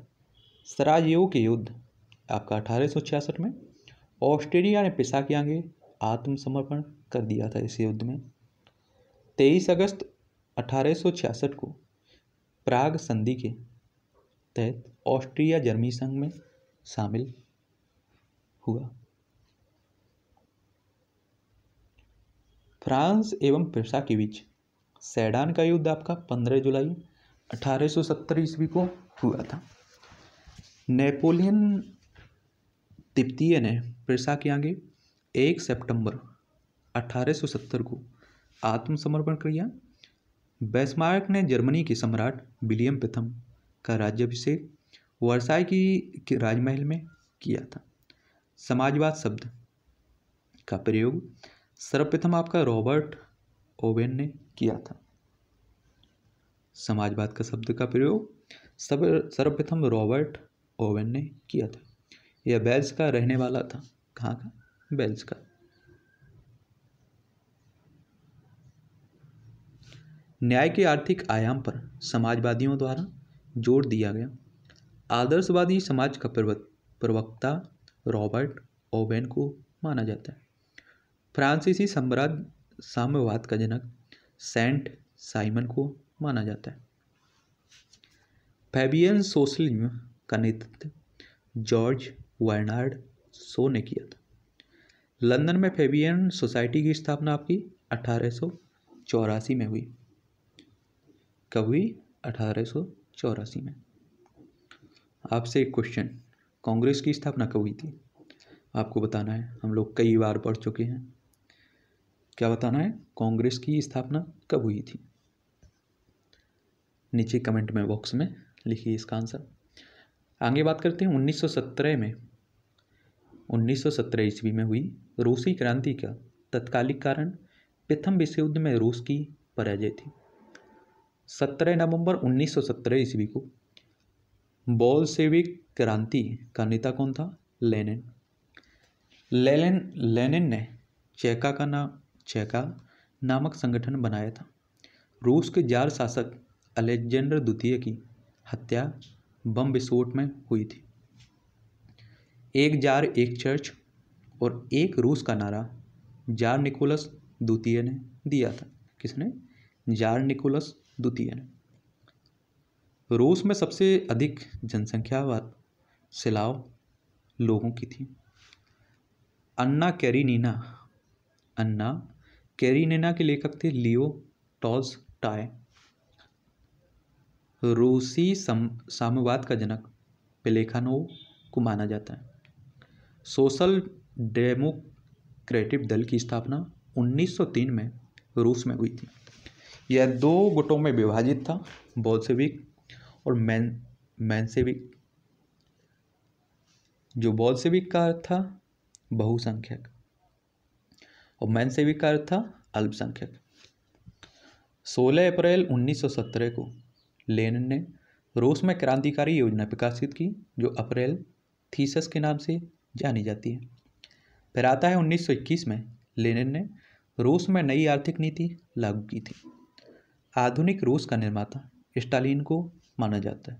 सराजयोग के युद्ध आपका अठारह में ऑस्ट्रेलिया ने पिसा के आगे आत्मसमर्पण कर दिया था इस युद्ध में 23 अगस्त 1866 को प्राग संधि के तहत ऑस्ट्रिया जर्मनी संघ में शामिल हुआ फ्रांस एवं प्रसा के बीच सैडान का युद्ध आपका 15 जुलाई 1870 ईस्वी को हुआ था नेपोलियन तिप्तीय ने प्रसा के आगे एक सितंबर 1870 को आत्मसमर्पण किया बैसमार्क ने जर्मनी के सम्राट विलियम प्रथम का राज्यभिषेक वर्साई की राजमहल में किया था समाजवाद शब्द का प्रयोग सर्वप्रथम आपका रॉबर्ट ओवेन ने किया था समाजवाद का शब्द का प्रयोग सब सर्वप्रथम रॉबर्ट ओवेन ने किया था यह बेल्स का रहने वाला था कहाँ का बेल्स का न्याय के आर्थिक आयाम पर समाजवादियों द्वारा जोर दिया गया आदर्शवादी समाज का प्रवक्ता रॉबर्ट ओवेन को माना जाता है फ्रांसीसी सम्राट साम्यवाद का जनक सेंट साइमन को माना जाता है फैबियन सोशलिज्म का नेतृत्व जॉर्ज वर्नार्ड सो ने किया था लंदन में फेबियन सोसाइटी की स्थापना आपकी अठारह में हुई कब हुई अठारह में आपसे एक क्वेश्चन कांग्रेस की स्थापना कब हुई थी आपको बताना है हम लोग कई बार पढ़ चुके हैं क्या बताना है कांग्रेस की स्थापना कब हुई थी नीचे कमेंट में बॉक्स में लिखिए इसका आंसर आगे बात करते हैं 1917 में 1917 ईस्वी में हुई रूसी क्रांति का तत्कालिक कारण प्रथम विश्व युद्ध में रूस की पराजय थी 17 नवंबर 1917 ईस्वी को बॉलसेविक क्रांति का नेता कौन था लेनिन लेनिन लेनिन ने चेका का नाम चेका नामक संगठन बनाया था रूस के जार शासक अलेक्जेंडर द्वितीय की हत्या बम विस्फोट में हुई थी एक जार एक चर्च और एक रूस का नारा जार निकोलस द्वितीय ने दिया था किसने जार निकोलस द्वितीय ने रूस में सबसे अधिक जनसंख्या सिलाव लोगों की थी अन्ना कैरीनीना अन्ना कैरीनीना के लेखक थे लियो टॉल्स टाय रूसी सम, साम्यवाद का जनक पेलेखानो को माना जाता है सोशल डेमोक्रेटिक दल की स्थापना 1903 में रूस में हुई थी यह दो गुटों में विभाजित था बोल्सेविक और मैन मैनसेविक जो बोल्सेविक का अर्थ था बहुसंख्यक और मैनसेविक का अर्थ था अल्पसंख्यक 16 अप्रैल 1917 को लेन ने रूस में क्रांतिकारी योजना प्रकाशित की जो अप्रैल थीसस के नाम से जानी जाती है फिर आता है 1921 में लेनिन ने रूस में नई आर्थिक नीति लागू की थी आधुनिक रूस का निर्माता स्टालिन को माना जाता है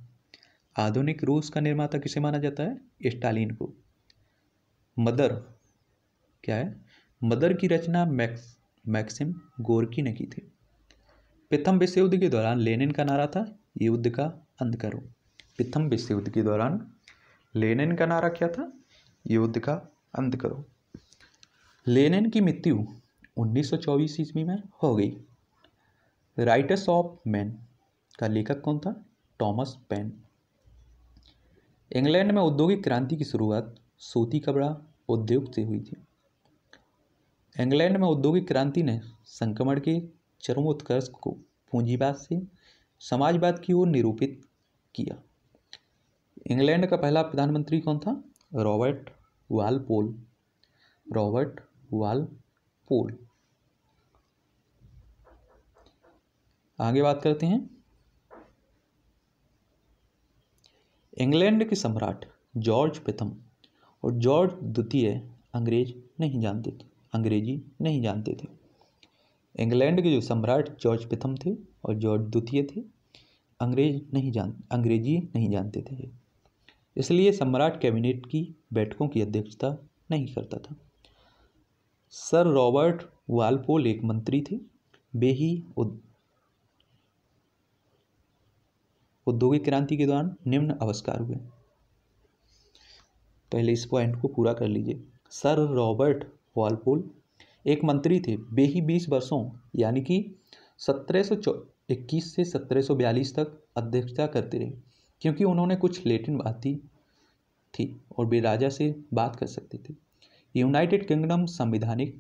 आधुनिक रूस का निर्माता किसे माना जाता है स्टालिन को मदर क्या है मदर की रचना मैक्स मैक्सिम गोरकी ने की थी प्रथम विश्व युद्ध के दौरान लेनिन का नारा था युद्ध का अंत करो प्रथम विश्व युद्ध के दौरान लेनिन का नारा क्या था युद्ध का अंत करो लेनिन की मृत्यु 1924 ईस्वी में हो गई राइटर्स ऑफ मैन का लेखक कौन था टॉमस पेन इंग्लैंड में औद्योगिक क्रांति की शुरुआत सूती कपड़ा उद्योग से हुई थी इंग्लैंड में औद्योगिक क्रांति ने संक्रमण के चरमोत्कर्ष को पूंजीवाद से समाजवाद की ओर निरूपित किया इंग्लैंड का पहला प्रधानमंत्री कौन था रॉबर्ट वालपोल रॉबर्ट वाल पोल आगे बात करते हैं इंग्लैंड के सम्राट जॉर्ज प्रथम और जॉर्ज द्वितीय अंग्रेज नहीं जानते थे अंग्रेजी नहीं जानते थे इंग्लैंड के जो सम्राट जॉर्ज प्रथम थे और जॉर्ज द्वितीय थे अंग्रेज नहीं जान अंग्रेजी नहीं जानते थे इसलिए सम्राट कैबिनेट की बैठकों की अध्यक्षता नहीं करता था सर रॉबर्ट वालपोल एक मंत्री थे वे ही उद, औद्योगिक क्रांति के दौरान निम्न आविष्कार हुए पहले इस पॉइंट को पूरा कर लीजिए सर रॉबर्ट वालपोल एक मंत्री थे वे ही बीस वर्षों यानी कि सत्रह इक्कीस से सत्रह तक अध्यक्षता करते रहे क्योंकि उन्होंने कुछ लेटिन बात थी और वे राजा से बात कर सकते थे यूनाइटेड किंगडम संवैधानिक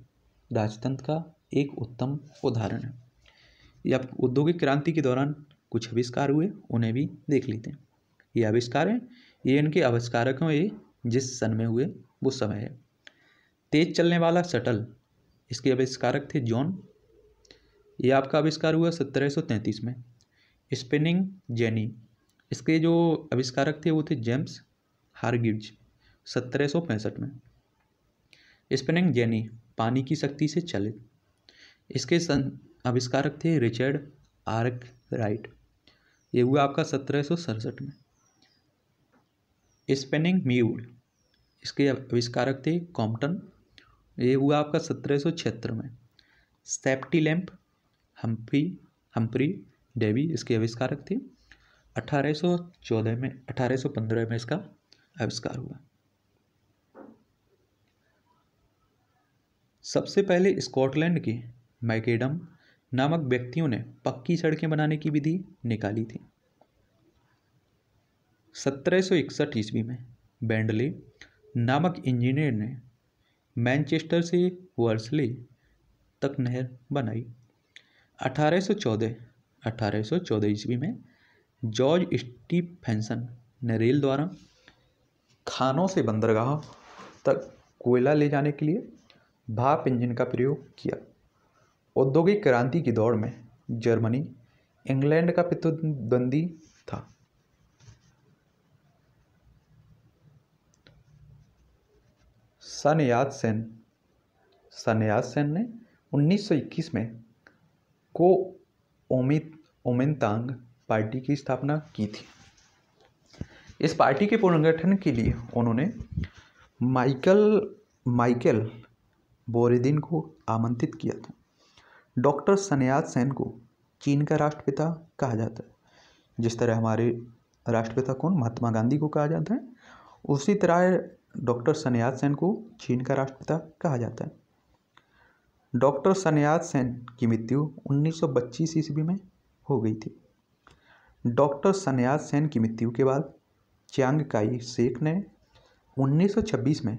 राजतंत्र का एक उत्तम उदाहरण है या औद्योगिक क्रांति के दौरान कुछ आविष्कार हुए उन्हें भी देख लेते हैं ये आविष्कार हैं ये इनके आविष्कारक हैं ये जिस सन में हुए वो समय है तेज चलने वाला शटल इसके आविष्कारक थे जॉन ये आपका आविष्कार हुआ सत्रह में स्पिनिंग जेनी इसके जो आविष्कारक थे वो थे जेम्स हारगिज सत्रह में स्पिनिंग जेनी पानी की शक्ति से चलित इसके सन आविष्कारक थे रिचर्ड आर्क राइट ये हुआ आपका सत्रह सौ सड़सठ में स्पिनिंग म्यूल इसके आविष्कारक थे कॉम्पटन ये हुआ आपका सत्रह सौ छिहत्तर में safety lamp Humphry Humphry Davy इसके आविष्कारक थे सौ चौदह में अठारह सौ पंद्रह में इसका आविष्कार हुआ सबसे पहले स्कॉटलैंड के मैकेडम नामक व्यक्तियों ने पक्की सड़कें बनाने की विधि निकाली थी 1761 ईस्वी में बैंडले नामक इंजीनियर ने मैनचेस्टर से वर्सले तक नहर बनाई 1814 1814 ईस्वी में जॉर्ज फैंसन ने रेल द्वारा खानों से बंदरगाह तक कोयला ले जाने के लिए भाप इंजन का प्रयोग किया औद्योगिक क्रांति की दौड़ में जर्मनी इंग्लैंड का प्रतिद्वंदी था सनयात सेन सनयात सेन ने 1921 में को ओमित ओमिनतांग पार्टी की स्थापना की थी इस पार्टी के पुनर्गठन के लिए उन्होंने माइकल माइकल बोरेदिन को आमंत्रित किया था डॉक्टर सनयात सेन को चीन का राष्ट्रपिता कहा जाता है जिस तरह हमारे राष्ट्रपिता कौन महात्मा गांधी को कहा जाता है उसी तरह डॉक्टर सनयात सेन को चीन का राष्ट्रपिता कहा जाता है डॉक्टर सनयात सेन की मृत्यु 1925 ईस्वी में हो गई थी डॉक्टर सनयात सेन की मृत्यु के बाद चियांग काई शेख ने 1926 में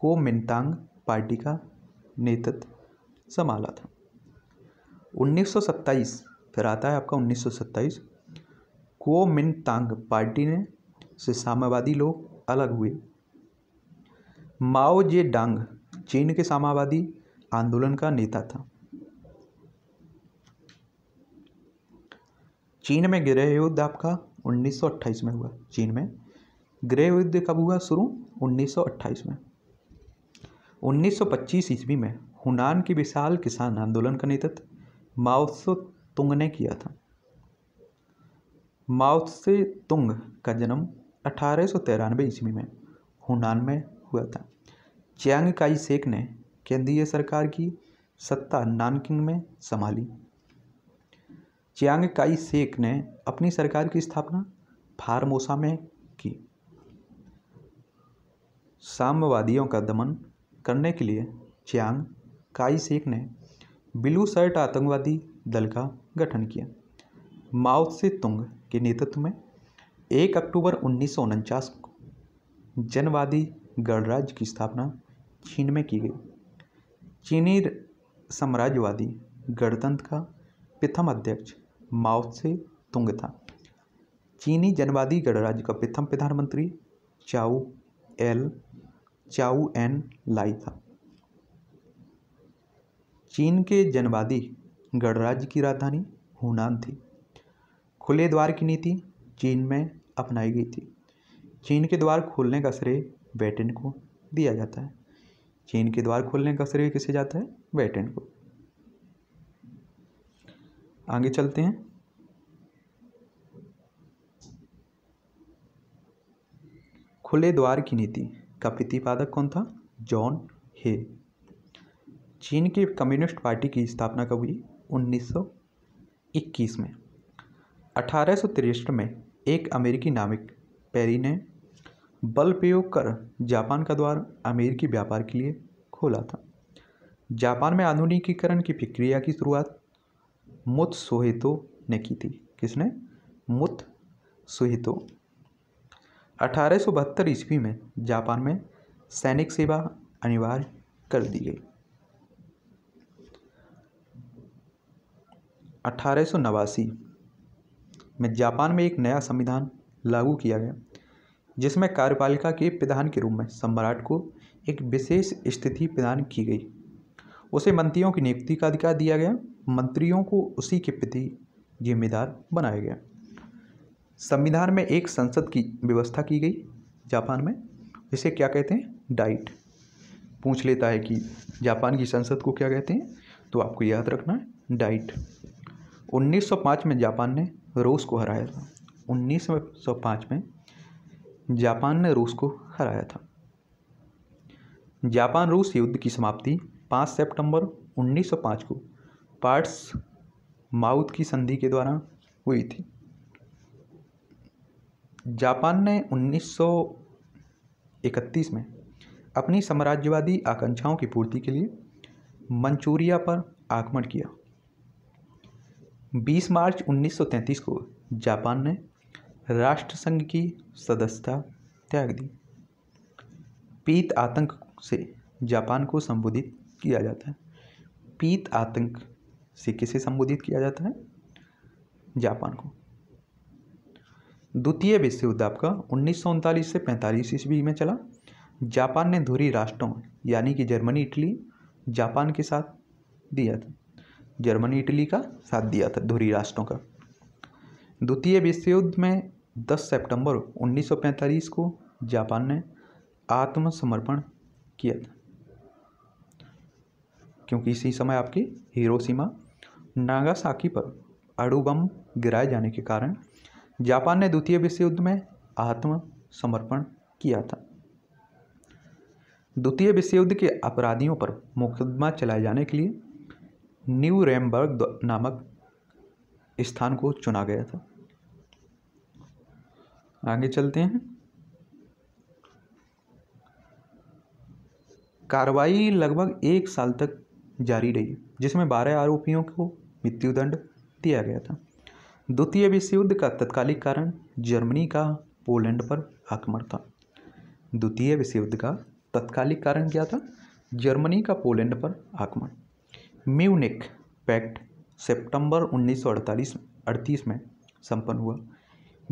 को मिनतांग पार्टी का नेतृत्व संभाला था 1927 फिर आता है आपका 1927 कुओ मिनतांग पार्टी ने से साम्यवादी लोग अलग हुए माओ जे डांग चीन के साम्यवादी आंदोलन का नेता था चीन में गृह युद्ध आपका 1928 में हुआ चीन में गृह युद्ध कब हुआ शुरू 1928 में 1925 ईस्वी में हुनान की विशाल किसान आंदोलन का नेतृत्व माओत्सो तुंग ने किया था माओत्से तुंग का जन्म अठारह सौ तिरानवे ईस्वी में हुनान में हुआ था चियांग काई शेख ने केंद्रीय सरकार की सत्ता नानकिंग में संभाली चियांग काई शेख ने अपनी सरकार की स्थापना फार्मोसा में की साम्यवादियों का दमन करने के लिए चियांग काई सेक ने ब्लू शर्ट आतंकवादी दल का गठन किया माओ से तुंग के नेतृत्व में एक अक्टूबर उन्नीस को जनवादी गणराज्य की स्थापना चीन में की गई चीनी साम्राज्यवादी गणतंत्र का प्रथम अध्यक्ष माओ से तुंग था चीनी जनवादी गणराज्य का प्रथम प्रधानमंत्री चाउ एल चाउ एन लाई था चीन के जनवादी गणराज्य की राजधानी हुनान थी खुले द्वार की नीति चीन में अपनाई गई थी चीन के द्वार खोलने का श्रेय ब्रिटेन को दिया जाता है चीन के द्वार खोलने का श्रेय किसे जाता है ब्रिटेन को आगे चलते हैं खुले द्वार की नीति का प्रतिपादक कौन था जॉन हे चीन की कम्युनिस्ट पार्टी की स्थापना कब हुई 1921 में अठारह में एक अमेरिकी नाविक पेरी ने बल प्रयोग कर जापान का द्वार अमेरिकी व्यापार के लिए खोला था जापान में आधुनिकीकरण की प्रक्रिया की शुरुआत मुत सोहितो ने की थी किसने मुत सोहेतो अठारह ईस्वी में जापान में सैनिक सेवा अनिवार्य कर दी गई अठारह में जापान में एक नया संविधान लागू किया गया जिसमें कार्यपालिका के प्रधान के रूप में सम्राट को एक विशेष स्थिति प्रदान की गई उसे मंत्रियों की नियुक्ति का अधिकार दिया गया मंत्रियों को उसी के प्रति जिम्मेदार बनाया गया संविधान में एक संसद की व्यवस्था की गई जापान में इसे क्या कहते हैं डाइट पूछ लेता है कि जापान की संसद को क्या कहते हैं तो आपको याद रखना है डाइट 1905 में जापान ने रूस को हराया था 1905 में जापान ने रूस को हराया था जापान रूस युद्ध की समाप्ति 5 सितंबर 1905 को पार्ट्स माउथ की संधि के द्वारा हुई थी जापान ने 1931 में अपनी साम्राज्यवादी आकांक्षाओं की पूर्ति के लिए मंचूरिया पर आक्रमण किया 20 मार्च 1933 को जापान ने राष्ट्रसंघ की सदस्यता त्याग दी पीत आतंक से जापान को संबोधित किया जाता है पीत आतंक से किसे संबोधित किया जाता है जापान को द्वितीय विश्व युद्ध आपका उन्नीस से पैंतालीस ईस्वी में चला जापान ने धुरी राष्ट्रों यानी कि जर्मनी इटली जापान के साथ दिया था जर्मनी इटली का साथ दिया था धुरी राष्ट्रों का द्वितीय विश्व युद्ध में 10 सितंबर 1945 को जापान ने आत्मसमर्पण किया था क्योंकि इसी समय आपकी हिरोशिमा नागासाकी पर अड़ूबम गिराए जाने के कारण जापान ने द्वितीय विश्व युद्ध में आत्मसमर्पण किया था द्वितीय विश्व युद्ध के अपराधियों पर मुकदमा चलाए जाने के लिए न्यू रेमबर्ग नामक स्थान को चुना गया था आगे चलते हैं कार्रवाई लगभग एक साल तक जारी रही जिसमें बारह आरोपियों को मृत्युदंड दिया गया था द्वितीय विश्व युद्ध का तत्कालिक कारण जर्मनी का पोलैंड पर आक्रमण था द्वितीय विश्व युद्ध का तत्कालिक कारण क्या था जर्मनी का पोलैंड पर आक्रमण म्यूनिक पैक्ट सितंबर 1948 अड़तीस में संपन्न हुआ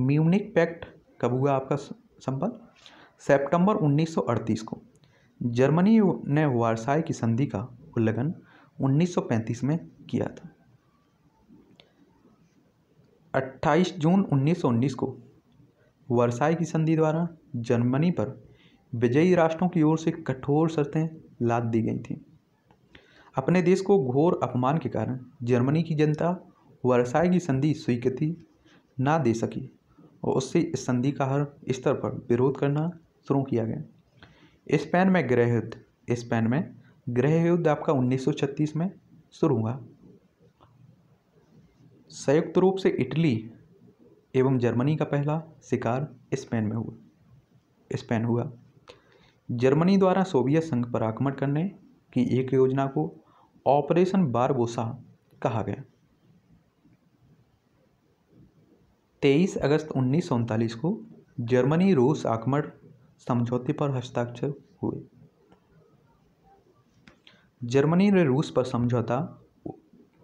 म्यूनिक पैक्ट कब हुआ आपका संपन्न सितंबर 1938 को जर्मनी ने वारसाई की संधि का उल्लंघन 1935 में किया था 28 जून 1919 को वर्साई की संधि द्वारा जर्मनी पर विजयी राष्ट्रों की ओर से कठोर शर्तें लाद दी गई थीं अपने देश को घोर अपमान के कारण जर्मनी की जनता वर्षाए की संधि स्वीकृति ना दे सकी और उससे इस संधि का हर स्तर पर विरोध करना शुरू किया गया स्पेन में गृह युद्ध स्पेन में गृह युद्ध आपका 1936 में शुरू हुआ संयुक्त रूप से इटली एवं जर्मनी का पहला शिकार स्पेन में हुआ स्पेन हुआ जर्मनी द्वारा सोवियत संघ पर आक्रमण करने की एक योजना को ऑपरेशन बारबोसा कहा गया तेईस अगस्त उन्नीस को जर्मनी रूस आक्रमण समझौते पर हस्ताक्षर हुए जर्मनी ने रूस पर समझौता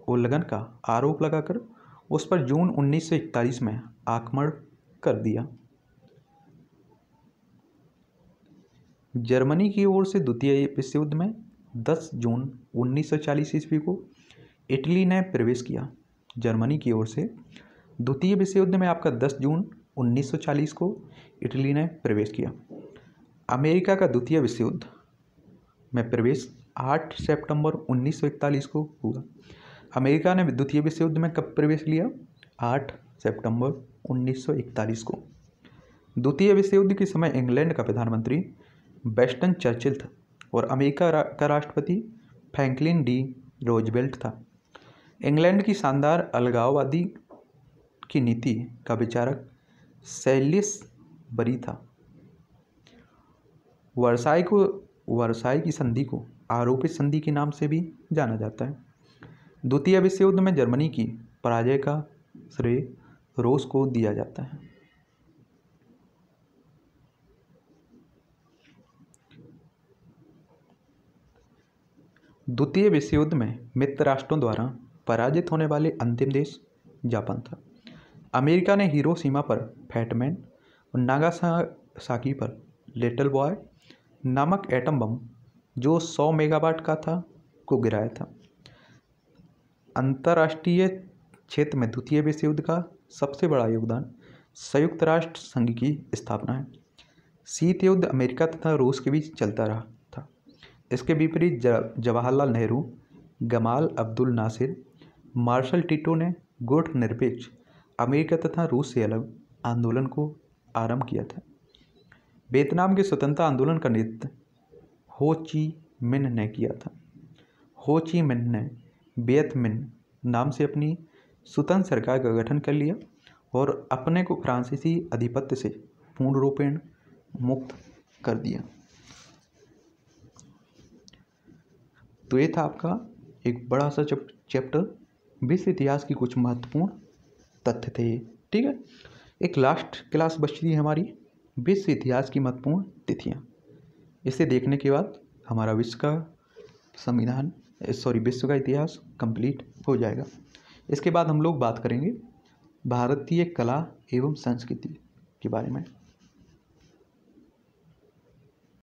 उल्लंघन का आरोप लगाकर उस पर जून 1941 में आक्रमण कर दिया जर्मनी की ओर से द्वितीय विश्व युद्ध में 10 जून 1940 ईस्वी को इटली ने प्रवेश किया जर्मनी की ओर से द्वितीय विश्व युद्ध में आपका 10 जून 1940 को इटली ने प्रवेश किया अमेरिका का द्वितीय विश्व युद्ध में प्रवेश 8 सितंबर 1941 को हुआ अमेरिका ने द्वितीय विश्व युद्ध में कब प्रवेश लिया आठ सितंबर 1941 को द्वितीय विश्व युद्ध के समय इंग्लैंड का प्रधानमंत्री बेस्टन चर्चिल था और अमेरिका रा, का राष्ट्रपति फ्रैंकलिन डी रोजबेल्ट था इंग्लैंड की शानदार अलगाववादी की नीति का विचारक सेलिस बरी था वर्षाई को वर्षाई की संधि को आरोपित संधि के नाम से भी जाना जाता है द्वितीय विश्व युद्ध में जर्मनी की पराजय का श्रेय रूस को दिया जाता है द्वितीय विश्व युद्ध में मित्र राष्ट्रों द्वारा पराजित होने वाले अंतिम देश जापान था अमेरिका ने हीरो सीमा पर फैटमैन और नागासाकी पर लिटल बॉय नामक एटम बम जो 100 मेगावाट का था को गिराया था अंतर्राष्ट्रीय क्षेत्र में द्वितीय विश्व युद्ध का सबसे बड़ा योगदान संयुक्त राष्ट्र संघ की स्थापना है शीत युद्ध अमेरिका तथा रूस के बीच चलता रहा था इसके विपरीत Jawaharlal Nehru Gamal Abdel Nasser Marshal Tito ने गुट निरपेक्ष अमेरिका तथा रूस से अलग आंदोलन को आरंभ किया था वियतनाम के स्वतंत्रता आंदोलन का नेतृत्व हो ची मिन ने किया था हो ची मिन ने वियतमिन नाम से अपनी स्वतंत्र सरकार का गठन कर लिया और अपने को फ्रांसीसी आधिपत्य से पूर्ण रूपेण मुक्त कर दिया तो ये था आपका एक बड़ा सा चैप्टर विश्व इतिहास की कुछ महत्वपूर्ण तथ्य थे ठीक है एक लास्ट क्लास बचती थी हमारी विश्व इतिहास की महत्वपूर्ण तिथियाँ इसे देखने के बाद हमारा विश्व का संविधान सॉरी eh, विश्व का इतिहास कंप्लीट हो जाएगा इसके बाद हम लोग बात करेंगे भारतीय कला एवं संस्कृति के बारे में